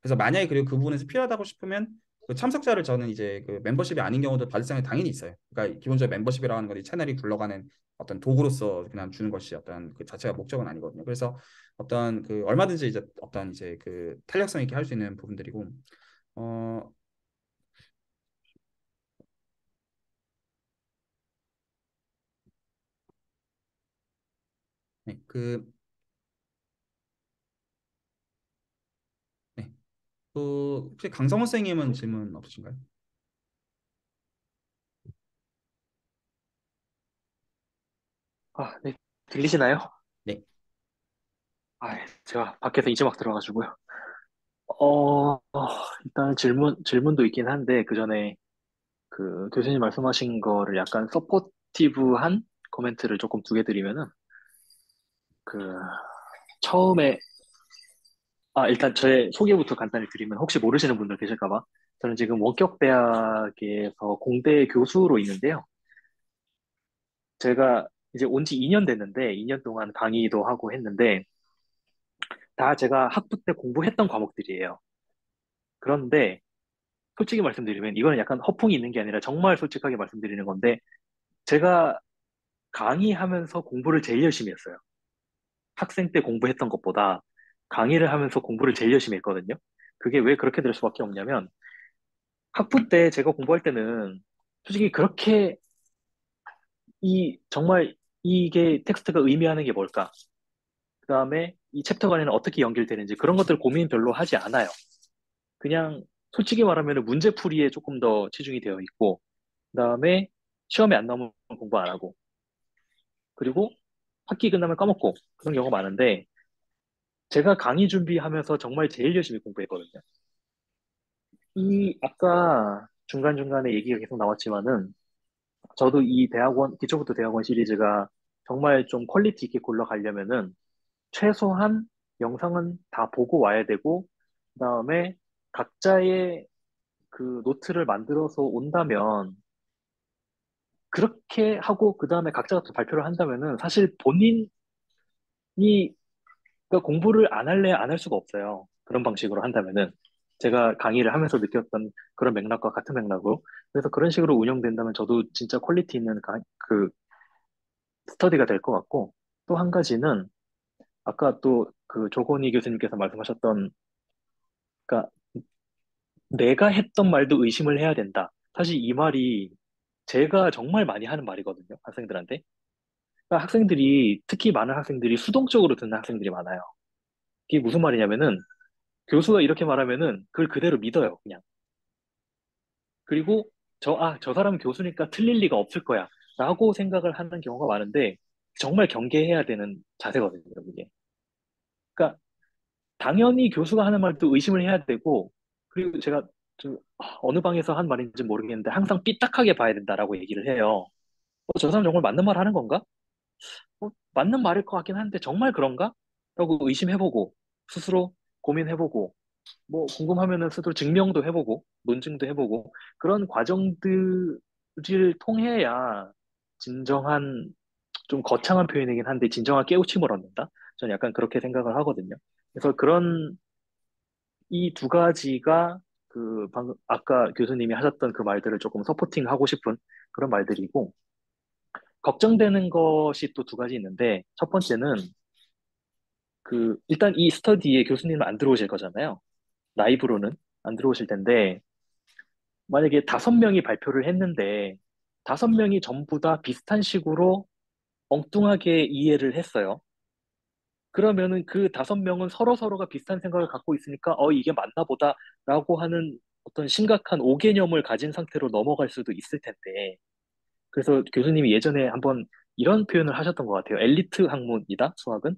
A: 그래서 만약에 그리고 그 부분에서 필요하다고 싶으면 그 참석자를 저는 이제 그 멤버십이 아닌 경우도 받을 생각이 당연히 있어요. 그러니까 기본적으로 멤버십이라는 건이 채널이 굴러가는 어떤 도구로서 그냥 주는 것이 어떤 그 자체가 목적은 아니거든요. 그래서 어떤 그 얼마든지 이제 어떤 이제 그 탄력성 있게 할 수 있는 부분들이고 어 네, 그 혹시 강성호 선생님은 질문 없으신가요? 아, 네. 들리시나요? 네.
D: 아, 예.
C: 제가 밖에서 이제막 들어가지고요. 어, 일단 질문, 질문도 있긴 한데, 그 전에 그 교수님 말씀하신 거를 약간 서포티브한 코멘트를 조금 두 개 드리면은, 그, 처음에 아, 일단 저의 소개부터 간단히 드리면 혹시 모르시는 분들 계실까봐 저는 지금 원격대학에서 공대 교수로 있는데요. 제가 이제 온 지 2년 됐는데 2년 동안 강의도 하고 했는데 다 제가 학부 때 공부했던 과목들이에요. 그런데 솔직히 말씀드리면 이거는 약간 허풍이 있는 게 아니라 정말 솔직하게 말씀드리는 건데 제가 강의하면서 공부를 제일 열심히 했어요. 학생 때 공부했던 것보다 강의를 하면서 공부를 제일 열심히 했거든요. 그게 왜 그렇게 될 수밖에 없냐면 학부 때 제가 공부할 때는 솔직히 그렇게 이 정말 이게 텍스트가 의미하는 게 뭘까? 그 다음에 이 챕터 간에는 어떻게 연결되는지 그런 것들 고민 별로 하지 않아요. 그냥 솔직히 말하면 문제풀이에 조금 더 치중이 되어 있고 그 다음에 시험에 안 나오면 공부 안 하고 그리고 학기 끝나면 까먹고 그런 경우가 많은데 제가 강의 준비하면서 정말 제일 열심히 공부했거든요. 이 아까 중간중간에 얘기가 계속 나왔지만은 저도 이 대학원 기초부터 대학원 시리즈가 정말 좀 퀄리티 있게 굴러가려면은 최소한 영상은 다 보고 와야 되고 그다음에 각자의 그 노트를 만들어서 온다면 그렇게 하고 그다음에 각자가 또 발표를 한다면은 사실 본인이 그러니까 공부를 안 할래 안 할 수가 없어요. 그런 방식으로 한다면은 제가 강의를 하면서 느꼈던 그런 맥락과 같은 맥락으로 그래서 그런 식으로 운영된다면 저도 진짜 퀄리티 있는 가, 그 스터디가 될 것 같고 또 한 가지는 아까 또 그 조건희 교수님께서 말씀하셨던 그러니까 내가 했던 말도 의심을 해야 된다. 사실 이 말이 제가 정말 많이 하는 말이거든요. 학생들한테. 그러니까 학생들이, 특히 많은 학생들이 수동적으로 듣는 학생들이 많아요. 이게 무슨 말이냐면은, 교수가 이렇게 말하면은 그걸 그대로 믿어요, 그냥. 그리고 저, 아, 저 사람 교수니까 틀릴 리가 없을 거야. 라고 생각을 하는 경우가 많은데, 정말 경계해야 되는 자세거든요, 그게. 그러니까, 당연히 교수가 하는 말도 의심을 해야 되고, 그리고 제가 좀 아, 어느 방에서 한 말인지 모르겠는데, 항상 삐딱하게 봐야 된다라고 얘기를 해요. 어, 저 사람 정말 맞는 말 하는 건가? 어, 맞는 말일 것 같긴 한데 정말 그런가? 라고 의심해보고 스스로 고민해보고 뭐 궁금하면은 스스로 증명도 해보고 논증도 해보고 그런 과정들을 통해야 진정한 좀 거창한 표현이긴 한데 진정한 깨우침을 얻는다. 저는 약간 그렇게 생각을 하거든요. 그래서 그런 이 두 가지가 그 방금 아까 교수님이 하셨던 그 말들을 조금 서포팅하고 싶은 그런 말들이고 걱정되는 것이 또 두 가지 있는데, 첫 번째는 그, 일단 이 스터디에 교수님은 안 들어오실 거잖아요. 라이브로는 안 들어오실 텐데, 만약에 다섯 명이 발표를 했는데, 다섯 명이 전부 다 비슷한 식으로 엉뚱하게 이해를 했어요. 그러면은 그 다섯 명은 서로서로가 비슷한 생각을 갖고 있으니까, 어, 이게 맞나 보다라고 하는 어떤 심각한 오개념을 가진 상태로 넘어갈 수도 있을 텐데, 그래서 교수님이 예전에 한번 이런 표현을 하셨던 것 같아요. 엘리트 학문이다, 수학은.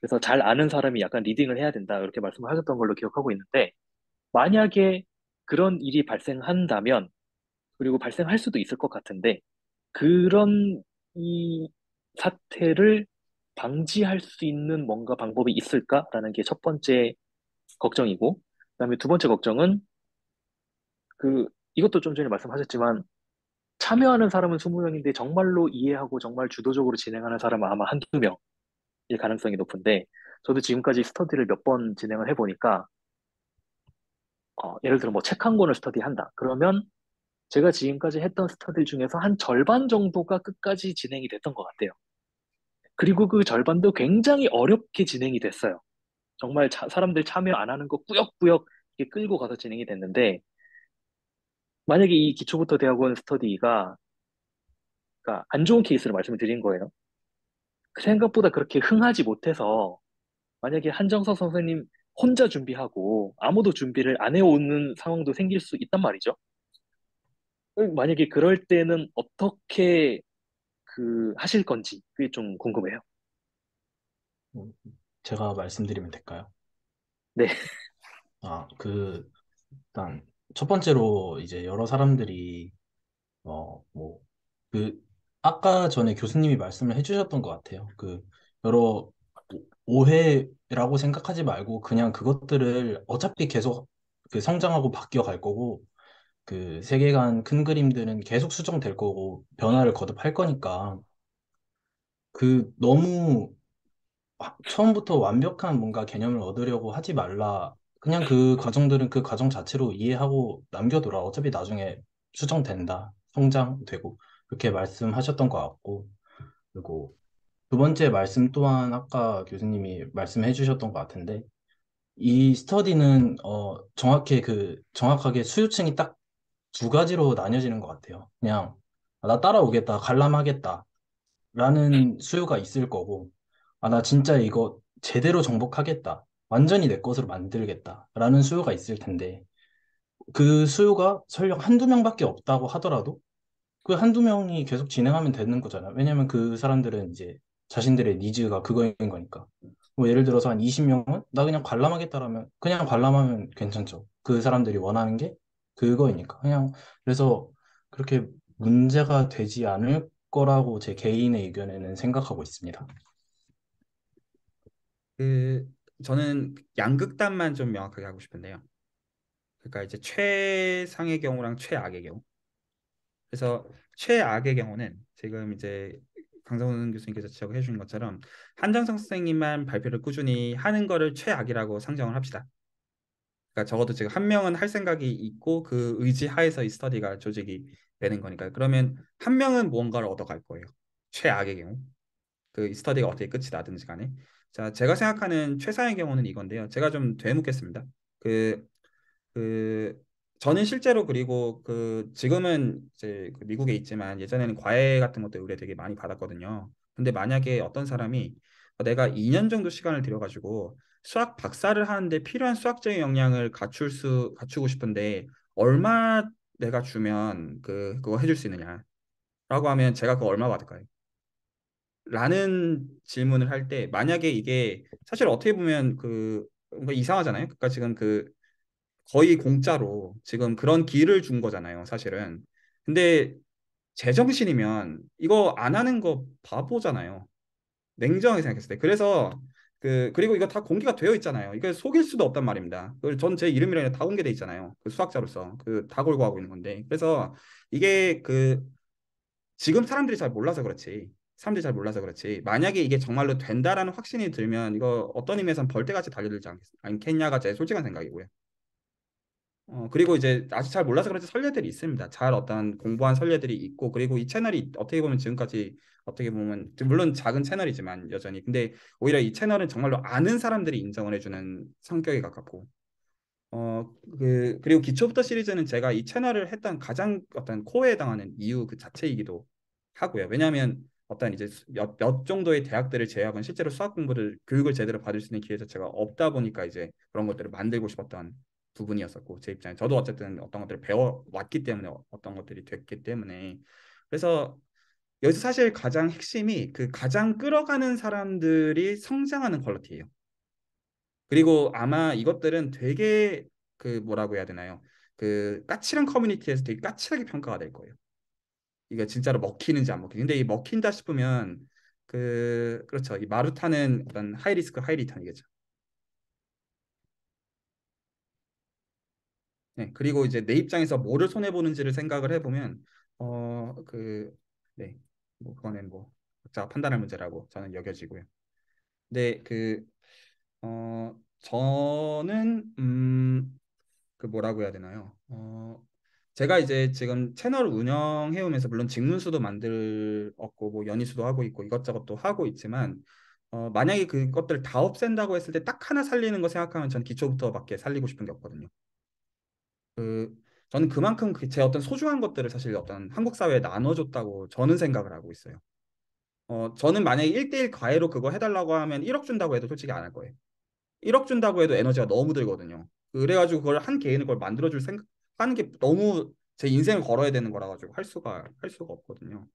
C: 그래서 잘 아는 사람이 약간 리딩을 해야 된다, 이렇게 말씀을 하셨던 걸로 기억하고 있는데, 만약에 그런 일이 발생한다면, 그리고 발생할 수도 있을 것 같은데, 그런 이 사태를 방지할 수 있는 뭔가 방법이 있을까라는 게 첫 번째 걱정이고, 그다음에 두 번째 걱정은 그 이것도 좀 전에 말씀하셨지만 참여하는 사람은 20명인데 정말로 이해하고 정말 주도적으로 진행하는 사람은 아마 한두 명일 가능성이 높은데 저도 지금까지 스터디를 몇 번 진행을 해보니까 어, 예를 들어 뭐 책 한 권을 스터디한다. 그러면 제가 지금까지 했던 스터디 중에서 한 절반 정도가 끝까지 진행이 됐던 것 같아요. 그리고 그 절반도 굉장히 어렵게 진행이 됐어요. 정말 차, 사람들 참여 안 하는 거 꾸역꾸역 끌고 가서 진행이 됐는데 만약에 이 기초부터 대학원 스터디가 그러니까 안 좋은 케이스를 말씀을 드린 거예요. 그 생각보다 그렇게 흥하지 못해서 만약에 한정석 선생님 혼자 준비하고 아무도 준비를 안 해오는 상황도 생길 수 있단 말이죠. 음, 만약에 그럴 때는 어떻게 그 하실 건지 그게 좀 궁금해요.
B: 음, 제가 말씀드리면 될까요? 네. 아, 그 일단 첫 번째로 이제 여러 사람들이 어, 뭐, 그, 아까 전에 교수님이 말씀을 해주셨던 것 같아요. 그, 여러 오해라고 생각하지 말고 그냥 그것들을 어차피 계속 그 성장하고 바뀌어 갈 거고 그 세계관 큰 그림들은 계속 수정될 거고 변화를 거듭할 거니까 그 너무 처음부터 완벽한 뭔가 개념을 얻으려고 하지 말라 그냥 그 과정들은 그 과정 자체로 이해하고 남겨둬라. 어차피 나중에 수정된다. 성장되고. 그렇게 말씀하셨던 것 같고. 그리고 두 번째 말씀 또한 아까 교수님이 말씀해 주셨던 것 같은데, 이 스터디는 어, 정확히 그, 정확하게 수요층이 딱 두 가지로 나뉘어지는 것 같아요. 그냥, 아, 나 따라오겠다, 관람하겠다, 라는 수요가 있을 거고, 아, 나 진짜 이거 제대로 정복하겠다. 완전히 내 것으로 만들겠다라는 수요가 있을 텐데 그 수요가 설령 한두 명밖에 없다고 하더라도 그 한두 명이 계속 진행하면 되는 거잖아요. 왜냐면 그 사람들은 이제 자신들의 니즈가 그거인 거니까. 뭐 예를 들어서 한 20명은 나 그냥 관람하겠다라면 그냥 관람하면 괜찮죠. 그 사람들이 원하는 게 그거이니까. 그냥 그래서 그렇게 문제가 되지 않을 거라고 제 개인의
A: 의견에는 생각하고 있습니다. 그 저는 양극단만 좀 명확하게 하고 싶은데요. 그러니까 이제 최상의 경우랑 최악의 경우. 그래서 최악의 경우는 지금 이제 강성훈 교수님께서 지적해 주신 것처럼 한정성 선생님만 발표를 꾸준히 하는 거를 최악이라고 상정을 합시다. 그러니까 적어도 지금 한 명은 할 생각이 있고 그 의지 하에서 이 스터디가 조직이 되는 거니까 그러면 한 명은 무언가를 얻어갈 거예요. 최악의 경우. 그 스터디가 어떻게 끝이 나든지 간에 자, 제가 생각하는 최상의 경우는 이건데요. 제가 좀 되묻겠습니다. 그, 그, 저는 실제로 그리고 그 지금은 이제 그 미국에 있지만 예전에는 과외 같은 것도 의뢰 되게 많이 받았거든요. 근데 만약에 어떤 사람이 내가 2년 정도 시간을 들여가지고 수학 박사를 하는데 필요한 수학적인 역량을 갖출 수 갖추고 싶은데 얼마 내가 주면 그 그거 해줄 수 있느냐라고 하면 제가 그거 얼마 받을까요? 음. 라는 질문을 할 때 만약에 이게 사실 어떻게 보면 그 뭔가 이상하잖아요. 그러니까 지금 그 거의 공짜로 지금 그런 길을 준 거잖아요. 사실은. 근데 제정신이면 이거 안 하는 거 바보잖아요. 냉정하게 생각했을 때. 그래서 그 그리고 이거 다 공개가 되어 있잖아요. 이걸 속일 수도 없단 말입니다. 그걸 전제 이름이랑 다 공개돼 있잖아요. 그 수학자로서 그 다 골고하고 있는 건데. 그래서 이게 그 지금 사람들이 잘 몰라서 그렇지. 사람들이 잘 몰라서 그렇지 만약에 이게 정말로 된다라는 확신이 들면 이거 어떤 의미에선 벌떼같이 달려들지 않겠냐가 제 솔직한 생각이고요. 어, 그리고 이제 아직 잘 몰라서 그런지 설례들이 있습니다. 잘 어떤 공부한 설례들이 있고 그리고 이 채널이 어떻게 보면 지금까지 어떻게 보면 물론 작은 채널이지만 여전히 근데 오히려 이 채널은 정말로 아는 사람들이 인정을 해주는 성격에 가깝고 어 그 그리고 기초부터 시리즈는 제가 이 채널을 했던 가장 어떤 코어에 해당하는 이유 그 자체이기도 하고요. 왜냐하면 어떤 이제 몇, 몇 정도의 대학들을 제외하고는 실제로 수학 공부를 교육을 제대로 받을 수 있는 기회 자체가 없다 보니까 이제 그런 것들을 만들고 싶었던 부분이었었고 제 입장에 저도 어쨌든 어떤 것들을 배워 왔기 때문에 어떤 것들이 됐기 때문에 그래서 여기서 사실 가장 핵심이 그 가장 끌어가는 사람들이 성장하는 퀄리티예요. 그리고 아마 이것들은 되게 그 뭐라고 해야 되나요? 그 까칠한 커뮤니티에서 되게 까칠하게 평가가 될 거예요. 이게 진짜로 먹히는지 안 먹히는지. 근데 이 먹힌다 싶으면 그 그렇죠. 이 마루타는 어떤 하이 리스크 하이 리턴이겠죠. 네, 그리고 이제 내 입장에서 뭐를 손해 보는지를 생각을 해보면 어 그네 뭐 그거는 뭐 각자 판단할 문제라고 저는 여겨지고요. 네, 그어 저는 음 그 뭐라고 해야 되나요? 어 제가 이제 지금 채널 운영해오면서 물론 직문수도 만들었고 뭐 연희수도 하고 있고 이것저것 또 하고 있지만 어, 만약에 그것들 다 없앤다고 했을 때 딱 하나 살리는 거 생각하면 전 기초부터밖에 살리고 싶은 게 없거든요. 그 저는 그만큼 그 제 어떤 소중한 것들을 사실 어떤 한국 사회에 나눠줬다고 저는 생각을 하고 있어요. 어, 저는 만약에 1대1 과외로 그거 해달라고 하면 1억 준다고 해도 솔직히 안 할 거예요. 1억 준다고 해도 에너지가 너무 들거든요. 그래가지고 그걸 한 개인을 그걸 만들어줄 생각 하는 게 너무 제 인생을 걸어야 되는 거라 가지고 할 수가 할 수가 없거든요.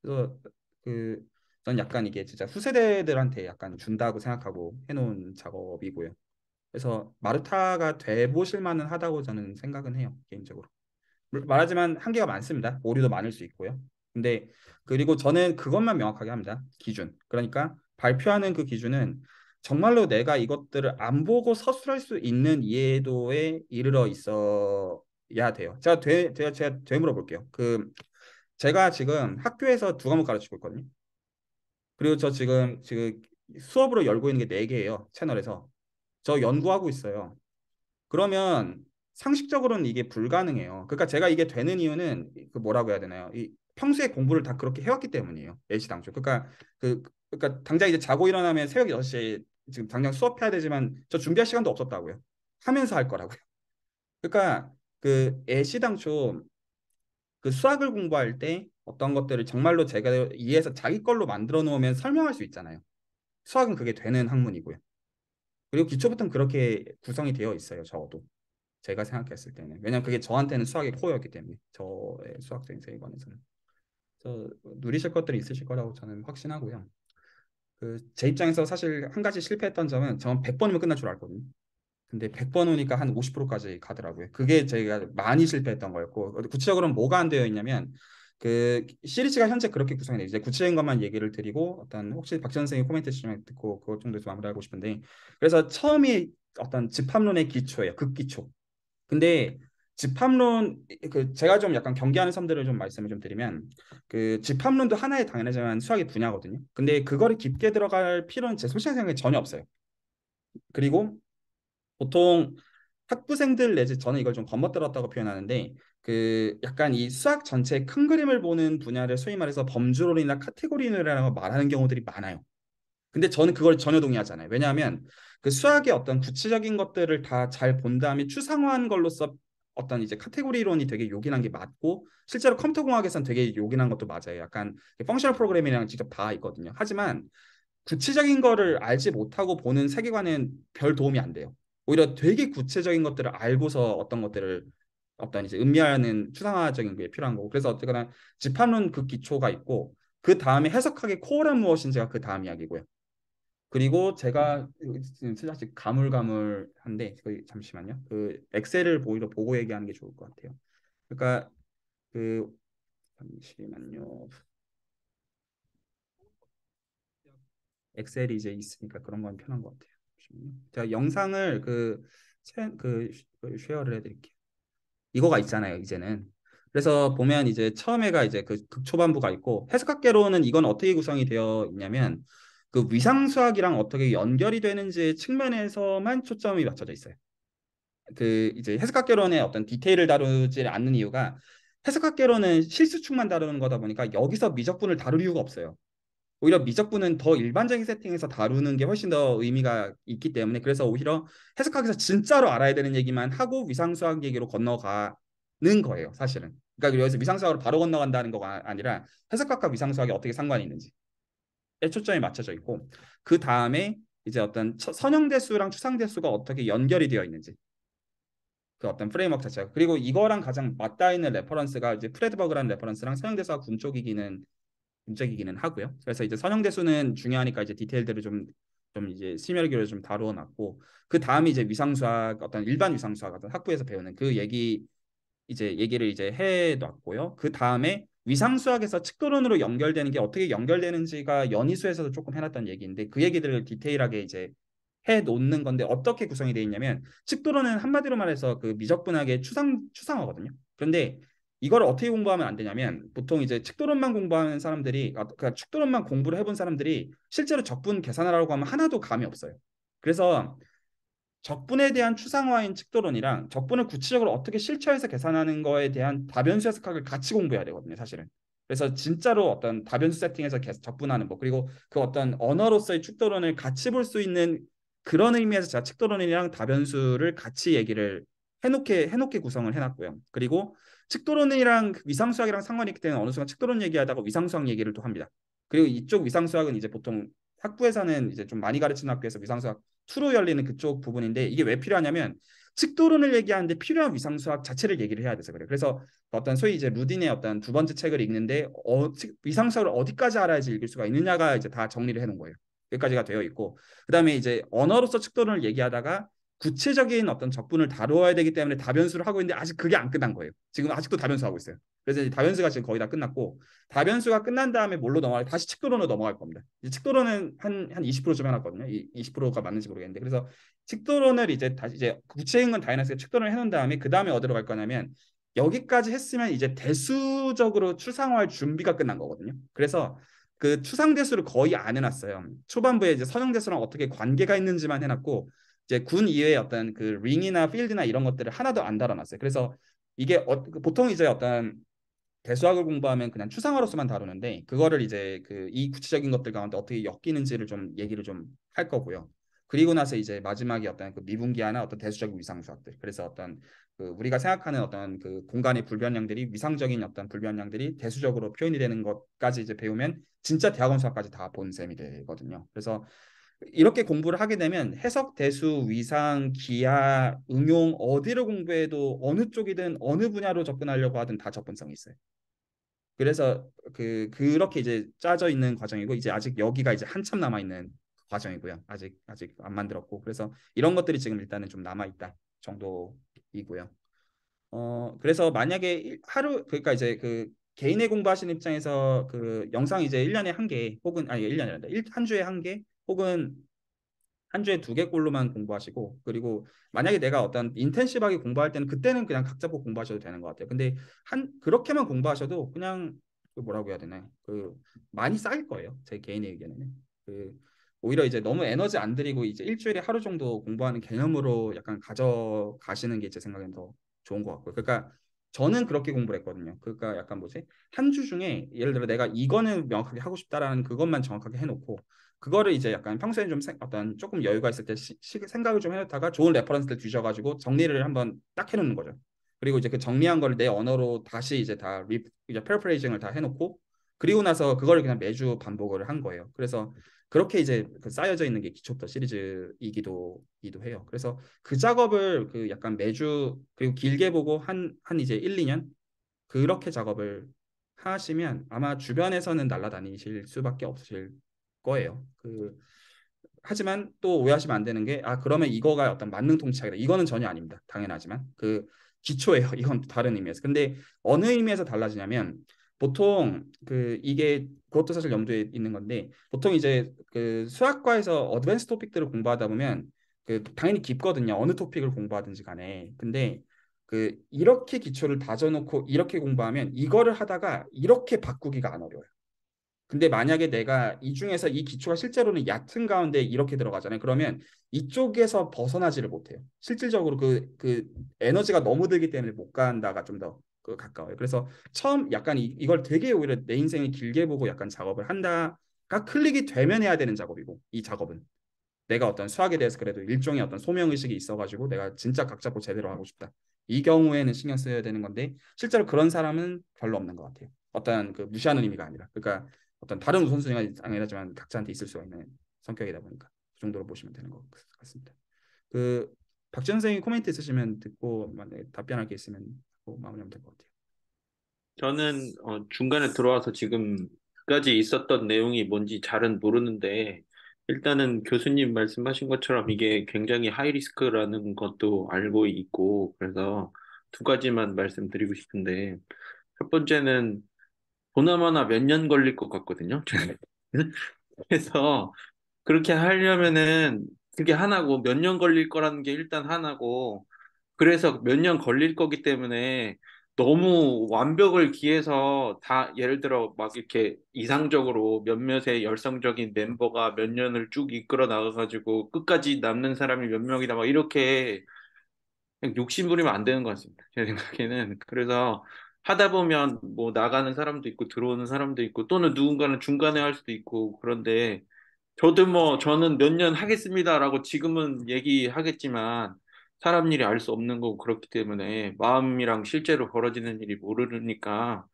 A: 그래서 그전 약간 이게 진짜 후세대들한테 약간 준다고 생각하고 해놓은 작업이고요. 그래서 마르타가 돼보실 만은 하다고 저는 생각은 해요 개인적으로. 말하지만 한계가 많습니다. 오류도 많을 수 있고요. 근데 그리고 저는 그것만 명확하게 합니다. 기준. 그러니까 발표하는 그 기준은 정말로 내가 이것들을 안 보고 서술할 수 있는 이해도에 이르러 있어 야 돼요. 제가 되, 제가 제가 되물어 볼게요. 그 제가 지금 학교에서 두 과목 가르치고 있거든요. 그리고 저 지금 지금 수업으로 열고 있는 게 네 개예요. 채널에서 저 연구하고 있어요. 그러면 상식적으로는 이게 불가능해요. 그러니까 제가 이게 되는 이유는 그 뭐라고 해야 되나요? 이 평소에 공부를 다 그렇게 해왔기 때문이에요. 애시당초. 그러니까 그 그러니까 당장 이제 자고 일어나면 새벽 6시에 지금 당장 수업해야 되지만 저 준비할 시간도 없었다고요. 하면서 할 거라고요. 그러니까 그 애시당초 그 수학을 공부할 때 어떤 것들을 정말로 제가 이해해서 자기 걸로 만들어 놓으면 설명할 수 있잖아요. 수학은 그게 되는 학문이고요. 그리고 기초부터는 그렇게 구성이 되어 있어요. 적어도 제가 생각했을 때는 왜냐면 그게 저한테는 수학의 코였기 때문에 저의 수학생생에 관해서는 저 누리실 것들이 있으실 거라고 저는 확신하고요. 그 제 입장에서 사실 한 가지 실패했던 점은 저는 100번이면 끝날 줄 알거든요. 근데 100번 오니까 한 50%까지 가더라고요. 그게 저희가 많이 실패했던 거였고 어, 구체적으로는 뭐가 안 되어 있냐면 그 시리즈가 현재 그렇게 구성이 돼 이제 구체적인 것만 얘기를 드리고 어떤 혹시 박 선생님 코멘트 시면 듣고 그것 정도에서 마무리하고 싶은데 그래서 처음이 어떤 집합론의 기초예요 극기초 근데 집합론 그 제가 좀 약간 경계하는 선들을좀 말씀을 좀 드리면 그 집합론도 하나의 당연하지만 수학의 분야거든요 근데 그거를 깊게 들어갈 필요는 제 솔직한 생각에 전혀 없어요 그리고 보통 학부생들 내지 저는 이걸 좀 건멋들었다고 표현하는데 그 약간 이 수학 전체의 큰 그림을 보는 분야를 소위 말해서 범주론이나 카테고리론이라고 말하는 경우들이 많아요. 근데 저는 그걸 전혀 동의하지 않아요. 왜냐하면 그 수학의 어떤 구체적인 것들을 다 잘 본 다음에 추상화한 걸로써 어떤 이제 카테고리론이 되게 요긴한 게 맞고 실제로 컴퓨터 공학에선 되게 요긴한 것도 맞아요. 약간 펑셔널 프로그램이랑 직접 다 있거든요. 하지만 구체적인 거를 알지 못하고 보는 세계관은 별 도움이 안 돼요. 오히려 되게 구체적인 것들을 알고서 어떤 것들을 어떤 이제 음미하는 추상화적인 게 필요한 거고 그래서 어쨌거나 집합론 그 기초가 있고 그 다음에 해석하기 코어란 무엇인지가 그 다음 이야기고요. 그리고 제가 지금 슬쩍 가물가물한데 그 잠시만요. 그 엑셀을 보이려 보고 얘기하는 게 좋을 것 같아요. 그러니까 그 잠시만요. 엑셀이 이제 있으니까 그런 건 편한 것 같아요. 잠시만요. 제가 영상을 그, 그, 그 쉐어를 해드릴게요. 이거가 있잖아요, 이제는. 그래서 보면 이제 처음에가 이제 그 극초반부가 있고 해석학계론은 이건 어떻게 구성이 되어 있냐면 그 위상수학이랑 어떻게 연결이 되는지 측면에서만 초점이 맞춰져 있어요. 그 이제 해석학개론의 어떤 디테일을 다루지 않는 이유가 해석학개론은 실수축만 다루는 거다 보니까 여기서 미적분을 다룰 이유가 없어요. 오히려 미적분은 더 일반적인 세팅에서 다루는 게 훨씬 더 의미가 있기 때문에 그래서 오히려 해석학에서 진짜로 알아야 되는 얘기만 하고 위상수학 얘기로 건너가는 거예요, 사실은. 그러니까 여기서 위상수학으로 바로 건너간다는 거가 아니라 해석학과 위상수학이 어떻게 상관이 있는지 초점이 맞춰져 있고 그 다음에 이제 어떤 선형대수랑 추상대수가 어떻게 연결이 되어 있는지 그 어떤 프레임워크 자체가 그리고 이거랑 가장 맞닿아 있는 레퍼런스가 이제 프레드버그라는 레퍼런스랑 선형대수가 군쪽이기는 움직이기는 하고요. 그래서 이제 선형대수는 중요하니까 이제 디테일들을 좀 좀 이제 심혈기로 좀 다루어 놨고 그 다음에 이제 위상수학 어떤 일반 위상수학 같은 학부에서 배우는 그 얘기 이제 얘기를 이제 해 놨고요. 그 다음에 위상수학에서 측도론으로 연결되는 게 어떻게 연결되는지가 연희수에서도 조금 해놨던 얘기인데 그 얘기들을 디테일하게 이제 해 놓는 건데 어떻게 구성이 돼 있냐면 측도론은 한마디로 말해서 그 미적분학의 추상 추상화거든요. 그런데 이걸 어떻게 공부하면 안 되냐면 보통 이제 측도론만 공부하는 사람들이 아, 그러니까 측도론만 공부를 해본 사람들이 실제로 적분 계산하라고 하면 하나도 감이 없어요. 그래서 적분에 대한 추상화인 측도론이랑 적분을 구체적으로 어떻게 실천해서 계산하는 거에 대한 다변수 해석학을 같이 공부해야 되거든요, 사실은. 그래서 진짜로 어떤 다변수 세팅에서 계속 적분하는 법 그리고 그 어떤 언어로서의 측도론을 같이 볼 수 있는 그런 의미에서 제가 측도론이랑 다변수를 같이 얘기를 해놓게 해놓게 구성을 해놨고요. 그리고 측도론이랑 그 위상수학이랑 상관이 있기 때문에 어느 순간 측도론 얘기하다가 위상수학 얘기를 또 합니다. 그리고 이쪽 위상수학은 이제 보통 학부에서는 이제 좀 많이 가르치는 학교에서 위상수학 투로 열리는 그쪽 부분인데 이게 왜 필요하냐면 측도론을 얘기하는데 필요한 위상수학 자체를 얘기를 해야 돼서 그래요. 그래서 어떤 소위 이제 루딘의 어떤 두 번째 책을 읽는데 어, 위상수학을 어디까지 알아야지 읽을 수가 있느냐가 이제 다 정리를 해놓은 거예요. 여기까지가 되어 있고 그다음에 이제 언어로서 측도론을 얘기하다가 구체적인 어떤 적분을 다루어야 되기 때문에 다변수를 하고 있는데 아직 그게 안 끝난 거예요. 지금 아직도 다변수 하고 있어요. 그래서 이제 다변수가 지금 거의 다 끝났고 다변수가 끝난 다음에 뭘로 넘어갈 다시 측도론으로 넘어갈 겁니다. 이제 측도론은 한한 20%쯤 해놨거든요. 이 20%가 맞는지 모르겠는데 그래서 측도론을 이제 다시 이제 구체인 건 다이나스가 측도론을 해놓은 다음에 그 다음에 어디로 갈 거냐면 여기까지 했으면 이제 대수적으로 추상화할 준비가 끝난 거거든요. 그래서 그 추상 대수를 거의 안 해놨어요. 초반부에 이제 서형 대수랑 어떻게 관계가 있는지만 해놨고 이제 군 이외의 어떤 그 링이나 필드나 이런 것들을 하나도 안 달아놨어요. 그래서 이게 어, 그 보통 이제 어떤 대수학을 공부하면 그냥 추상화로서만 다루는데 그거를 이제 그 이 구체적인 것들 가운데 어떻게 엮이는지를 좀 얘기를 좀 할 거고요. 그리고 나서 이제 마지막에 어떤 그미분기하나 어떤 대수적인 위상수학들 그래서 어떤 그 우리가 생각하는 어떤 그 공간의 불변량들이 위상적인 어떤 불변량들이 대수적으로 표현이 되는 것까지 이제 배우면 진짜 대학원 수학까지 다 본 셈이 되거든요. 그래서 이렇게 공부를 하게 되면 해석, 대수, 위상, 기하, 응용 어디를 공부해도 어느 쪽이든 어느 분야로 접근하려고 하든 다 접근성이 있어요. 그래서 그 그렇게 이제 짜져 있는 과정이고 이제 아직 여기가 이제 한참 남아 있는 과정이고요. 아직 아직 안 만들었고 그래서 이런 것들이 지금 일단은 좀 남아 있다 정도이고요. 어 그래서 만약에 하루 그러니까 이제 그 개인의 공부하시는 입장에서 그 영상 이제 일년에 한 개 혹은 아니 일년이 아니라 한 주에 한개 혹은 한 주에 두 개 꼴로만 공부하시고 그리고 만약에 내가 어떤 인텐시브하게 공부할 때는 그때는 그냥 각 잡고 공부하셔도 되는 것 같아요. 근데 한 그렇게만 공부하셔도 그냥 그 뭐라고 해야 되나 요그 많이 쌓일 거예요. 제 개인의 의견에는 그 오히려 이제 너무 에너지 안 들이고 이제 일주일에 하루 정도 공부하는 개념으로 약간 가져가시는 게 제 생각엔 더 좋은 것 같고요. 그러니까 저는 그렇게 공부를 했거든요. 그러니까 약간 뭐지 한 주 중에 예를 들어 내가 이거는 명확하게 하고 싶다라는 그것만 정확하게 해놓고 그거를 이제 약간 평소에 좀 생, 어떤 조금 여유가 있을 때 시, 시, 생각을 좀 해놓다가 좋은 레퍼런스를 뒤져가지고 정리를 한번 딱 해놓는 거죠. 그리고 이제 그 정리한 걸 내 언어로 다시 이제 다 리, 이제 페어프레이징을 다 해놓고 그리고 나서 그걸 그냥 매주 반복을 한 거예요. 그래서 그렇게 이제 그 쌓여져 있는 게 기초부터 시리즈이기도 이도 해요. 그래서 그 작업을 그 약간 매주 그리고 길게 보고 한한 한 이제 1, 2년 그렇게 작업을 하시면 아마 주변에서는 날아다니실 수밖에 없으실 거예요. 그 하지만 또 오해하시면 안 되는 게 아 그러면 이거가 어떤 만능 통치학이다. 이거는 전혀 아닙니다. 당연하지만 그 기초예요. 이건 다른 의미에서. 근데 어느 의미에서 달라지냐면 보통 그 이게 그것도 사실 염두에 있는 건데 보통 이제 그 수학과에서 어드밴스 토픽들을 공부하다 보면 그 당연히 깊거든요. 어느 토픽을 공부하든지 간에. 근데 그 이렇게 기초를 다져놓고 이렇게 공부하면 이거를 하다가 이렇게 바꾸기가 안 어려워요. 근데 만약에 내가 이 중에서 이 기초가 실제로는 얕은 가운데 이렇게 들어가잖아요. 그러면 이쪽에서 벗어나지를 못해요. 실질적으로 그, 그 에너지가 너무 들기 때문에 못 간다가 좀 더 그 가까워요. 그래서 처음 약간 이, 이걸 되게 오히려 내 인생을 길게 보고 약간 작업을 한다가 클릭이 되면 해야 되는 작업이고 이 작업은 내가 어떤 수학에 대해서 그래도 일종의 어떤 소명 의식이 있어가지고 내가 진짜 각 잡고 제대로 하고 싶다. 이 경우에는 신경 써야 되는 건데 실제로 그런 사람은 별로 없는 것 같아요. 어떤 그 무시하는 어. 의미가 아니라 그러니까 어떤 다른 우선순위가 당연하지만 각자한테 있을 수가 있는 성격이다 보니까 그 정도로 보시면 되는 것 같습니다. 그박지생님 코멘트 있으시면 듣고 만약 답변할 게 있으면 마무리하면 될 것 같아요.
E: 저는 어, 중간에 들어와서 지금까지 있었던 내용이 뭔지 잘은 모르는데 일단은 교수님 말씀하신 것처럼 이게 굉장히 하이리스크라는 것도 알고 있고 그래서 두 가지만 말씀드리고 싶은데 첫 번째는 보나마나 몇 년 걸릴 것 같거든요. 그래서 그렇게 하려면은 그게 하나고 몇 년 걸릴 거라는 게 일단 하나고 그래서 몇 년 걸릴 거기 때문에 너무 완벽을 기해서 다 예를 들어 막 이렇게 이상적으로 몇몇의 열성적인 멤버가 몇 년을 쭉 이끌어 나가가지고 끝까지 남는 사람이 몇 명이다 막 이렇게 욕심 부리면 안 되는 것 같습니다. 제 생각에는 그래서 하다 보면 뭐 나가는 사람도 있고 들어오는 사람도 있고 또는 누군가는 중간에 할 수도 있고 그런데 저도 뭐 저는 몇 년 하겠습니다라고 지금은 얘기하겠지만 사람 일이 알 수 없는 거고 그렇기 때문에 마음이랑 실제로 벌어지는 일이 모르니까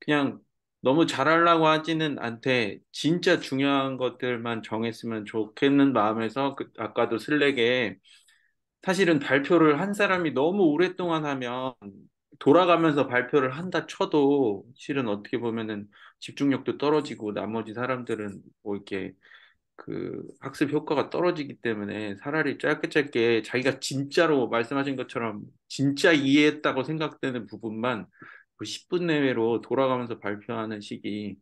E: 그냥 너무 잘하려고 하지는 않되 진짜 중요한 것들만 정했으면 좋겠는 마음에서 그 아까도 슬랙에 사실은 발표를 한 사람이 너무 오랫동안 하면 돌아가면서 발표를 한다 쳐도 실은 어떻게 보면은 집중력도 떨어지고 나머지 사람들은 뭐 이렇게 그 학습 효과가 떨어지기 때문에 차라리 짧게 짧게 자기가 진짜로 말씀하신 것처럼 진짜 이해했다고 생각되는 부분만 그 10분 내외로 돌아가면서 발표하는 시기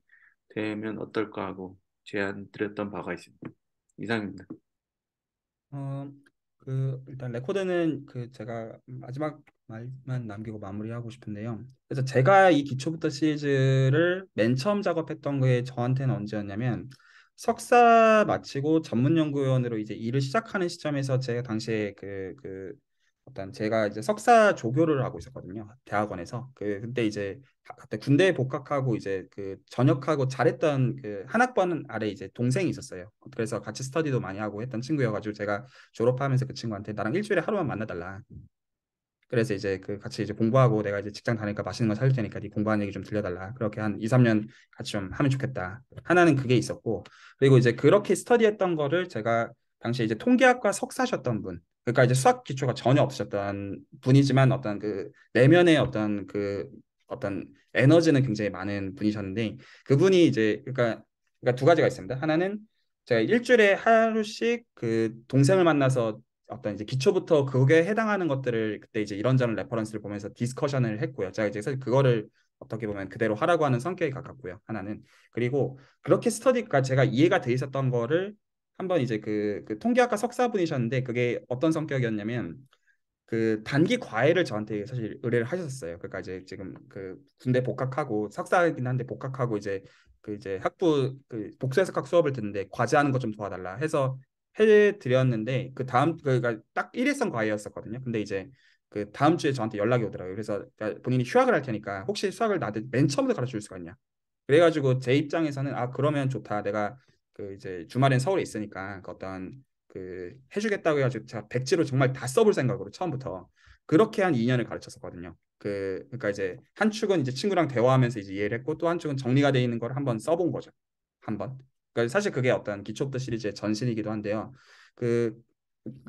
E: 되면 어떨까 하고 제안 드렸던 바가 있습니다. 이상입니다.
A: 어, 그 일단 레코드는 그 제가 마지막 말만 남기고 마무리하고 싶은데요. 그래서 제가 이 기초부터 시리즈를 맨 처음 작업했던 게 저한테는 언제였냐면 석사 마치고 전문 연구원으로 이제 일을 시작하는 시점에서 제가 당시에 그, 그 어떤 제가 이제 석사 조교를 하고 있었거든요. 대학원에서. 그 근데 이제 그때 군대에 복학하고 이제 그 전역하고 잘했던 그 한 학번 아래 이제 동생이 있었어요. 그래서 같이 스터디도 많이 하고 했던 친구여 가지고 제가 졸업하면서 그 친구한테 나랑 일주일에 하루만 만나 달라. 그래서 이제 그 같이 이제 공부하고 내가 이제 직장 다니까 니 맛있는 거 사줄 테니까 네공부하는 얘기 좀 들려달라. 그렇게 한 2, 3년 같이 좀 하면 좋겠다. 하나는 그게 있었고 그리고 이제 그렇게 스터디했던 거를 제가 당시에 이제 통계학과 석사셨던 분 그러니까 이제 수학 기초가 전혀 없으셨던 분이지만 어떤 그 내면의 어떤 그 어떤 에너지는 굉장히 많은 분이셨는데 그분이 이제 그러니까 그러니까 두 가지가 있습니다. 하나는 제가 일주일에 하루씩 그 동생을 만나서 어떤 이제 기초부터 그게 해당하는 것들을 그때 이제 이런저런 레퍼런스를 보면서 디스커션을 했고요. 제가 이제 사실 그거를 어떻게 보면 그대로 하라고 하는 성격에 가깝고요. 하나는 그리고 그렇게 스터디가 제가 이해가 돼 있었던 거를 한번 이제 그, 그 통계학과 석사분이셨는데 그게 어떤 성격이었냐면 그 단기 과외를 저한테 사실 의뢰를 하셨어요. 었 그러니까 이제 지금 그 군대 복학하고 석사이긴 한데 복학하고 이제 그 이제 학부 그 복수 해석학 수업을 듣는데 과제하는 것좀 도와달라 해서 해드렸는데 그 다음 그러니까 딱 일회성 과외였었거든요. 근데 이제 그 다음 주에 저한테 연락이 오더라고요. 그래서 본인이 휴학을 할 테니까 혹시 수학을 나한테 맨 처음부터 가르쳐 줄 수가 있냐? 그래가지고 제 입장에서는 아 그러면 좋다. 내가 그 이제 주말엔 서울에 있으니까 그 어떤 그 해주겠다고 해가지고 제가 백지로 정말 다 써볼 생각으로 처음부터 그렇게 한 2년을 가르쳤었거든요. 그 그러니까 이제 한 축은 이제 친구랑 대화하면서 이제 이해를 했고 또 한 축은 정리가 돼 있는 걸 한번 써본 거죠. 한번. 그러니까 사실 그게 어떤 기초부터 시리즈의 전신이기도 한데요. 그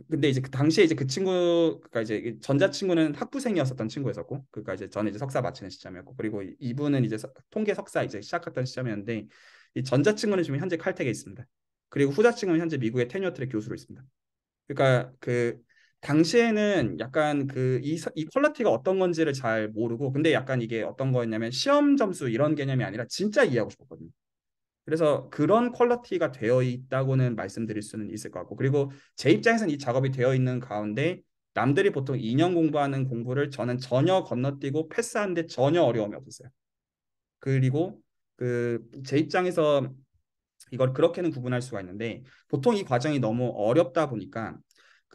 A: 근데 이제 그 당시에 이제 그 친구 그러니까 이제 전자 친구는 학부생이었었던 친구였었고 그니까 이제 저는 이제 석사 마치는 시점이었고 그리고 이분은 이제 통계 석사 이제 시작했던 시점이었는데 이 전자 친구는 지금 현재 칼텍에 있습니다. 그리고 후자 친구는 현재 미국의 테니어트랙 교수로 있습니다. 그러니까 그 당시에는 약간 그이 이 퀄리티가 어떤 건지를 잘 모르고 근데 약간 이게 어떤 거였냐면 시험 점수 이런 개념이 아니라 진짜 이해하고 싶었거든요. 그래서 그런 퀄러티가 되어 있다고는 말씀드릴 수는 있을 것 같고 그리고 제 입장에서는 이 작업이 되어 있는 가운데 남들이 보통 2년 공부하는 공부를 저는 전혀 건너뛰고 패스하는데 전혀 어려움이 없었어요. 그리고 그 제 입장에서 이걸 그렇게는 구분할 수가 있는데 보통 이 과정이 너무 어렵다 보니까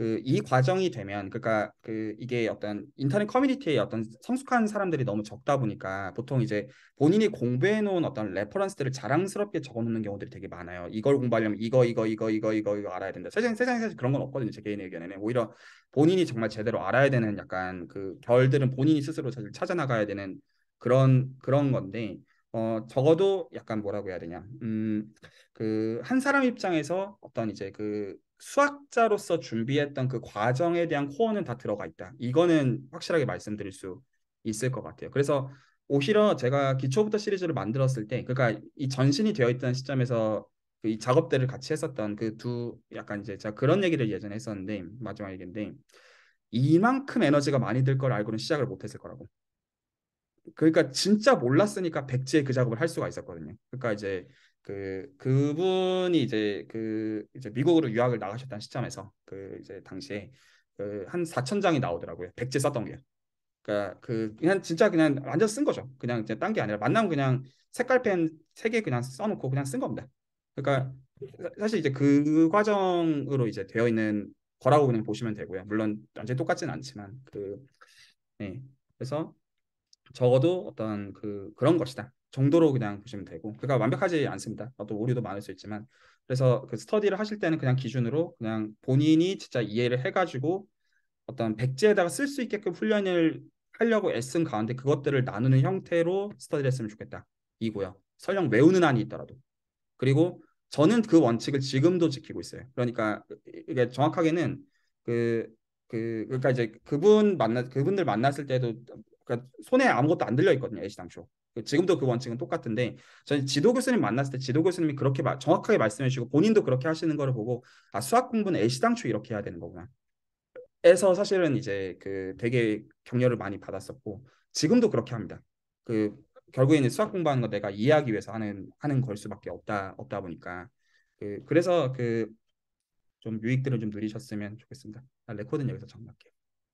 A: 그이 과정이 되면 그러니까 그 이게 어떤 인터넷 커뮤니티에 어떤 성숙한 사람들이 너무 적다 보니까 보통 이제 본인이 공부해 놓은 어떤 레퍼런스들을 자랑스럽게 적어 놓는 경우들이 되게 많아요. 이걸 공부하려면 이거 이거 이거 이거 이거 이거 알아야 된다. 세상 세상에 사실 그런 건 없거든요. 제 개인의 의견에는 오히려 본인이 정말 제대로 알아야 되는 약간 그 결들은 본인이 스스로 사실 찾아 나가야 되는 그런 그런 건데 어 적어도 약간 뭐라고 해야 되냐 음그 한 사람 입장에서 어떤 이제 그 수학자로서 준비했던 그 과정에 대한 코어는 다 들어가 있다. 이거는 확실하게 말씀드릴 수 있을 것 같아요. 그래서 오히려 제가 기초부터 시리즈를 만들었을 때, 그러니까 이 전신이 되어 있던 시점에서 그 이 작업들을 같이 했었던 그 두 약간 이제 제가 그런 얘기를 예전에 했었는데 마지막 얘기인데 이만큼 에너지가 많이 들 걸 알고는 시작을 못했을 거라고. 그러니까 진짜 몰랐으니까 백지의 그 작업을 할 수가 있었거든요. 그러니까 이제 그 그분이 이제 그 이제 미국으로 유학을 나가셨던 시점에서 그 이제 당시에 그한 4천 장이 나오더라고요. 백제 썼던 게. 그러니까 그 그냥 진짜 그냥 완전 쓴 거죠. 그냥 이제 딴 게 아니라 만나면 그냥 색깔펜 세 개 그냥 써놓고 그냥 쓴 겁니다. 그러니까 사실 이제 그 과정으로 이제 되어 있는 거라고 그냥 보시면 되고요. 물론 완전 똑같진 않지만 그 네. 그래서 적어도 어떤 그 그런 것이다. 정도로 그냥 보시면 되고 그러니까 완벽하지 않습니다. 또 오류도 많을 수 있지만 그래서 그 스터디를 하실 때는 그냥 기준으로 그냥 본인이 진짜 이해를 해가지고 어떤 백지에다가 쓸 수 있게끔 훈련을 하려고 애쓴 가운데 그것들을 나누는 형태로 스터디를 했으면 좋겠다 이고요. 설령 외우는 한이 있더라도 그리고 저는 그 원칙을 지금도 지키고 있어요. 그러니까 이게 정확하게는 그그 그, 그러니까 이제 그분 만나 그분들 만났을 때도 그러니까 손에 아무것도 안 들려 있거든요. 애시 당초. 그 지금도 그 원칙은 똑같은데 저는 지도 교수님 만났을 때 지도 교수님이 그렇게 마, 정확하게 말씀해 주시고 본인도 그렇게 하시는 거를 보고 아 수학 공부는 애시당초 이렇게 해야 되는 거구나. 에서 사실은 이제 그 되게 격려를 많이 받았었고 지금도 그렇게 합니다. 그 결국에는 수학 공부하는 거 내가 이해하기 위해서 하는 하는 걸 수밖에 없다 없다 보니까 그 그래서 그 좀 유익들을 좀 누리셨으면 좋겠습니다. 아, 레코드는 여기서
C: 정리할게요.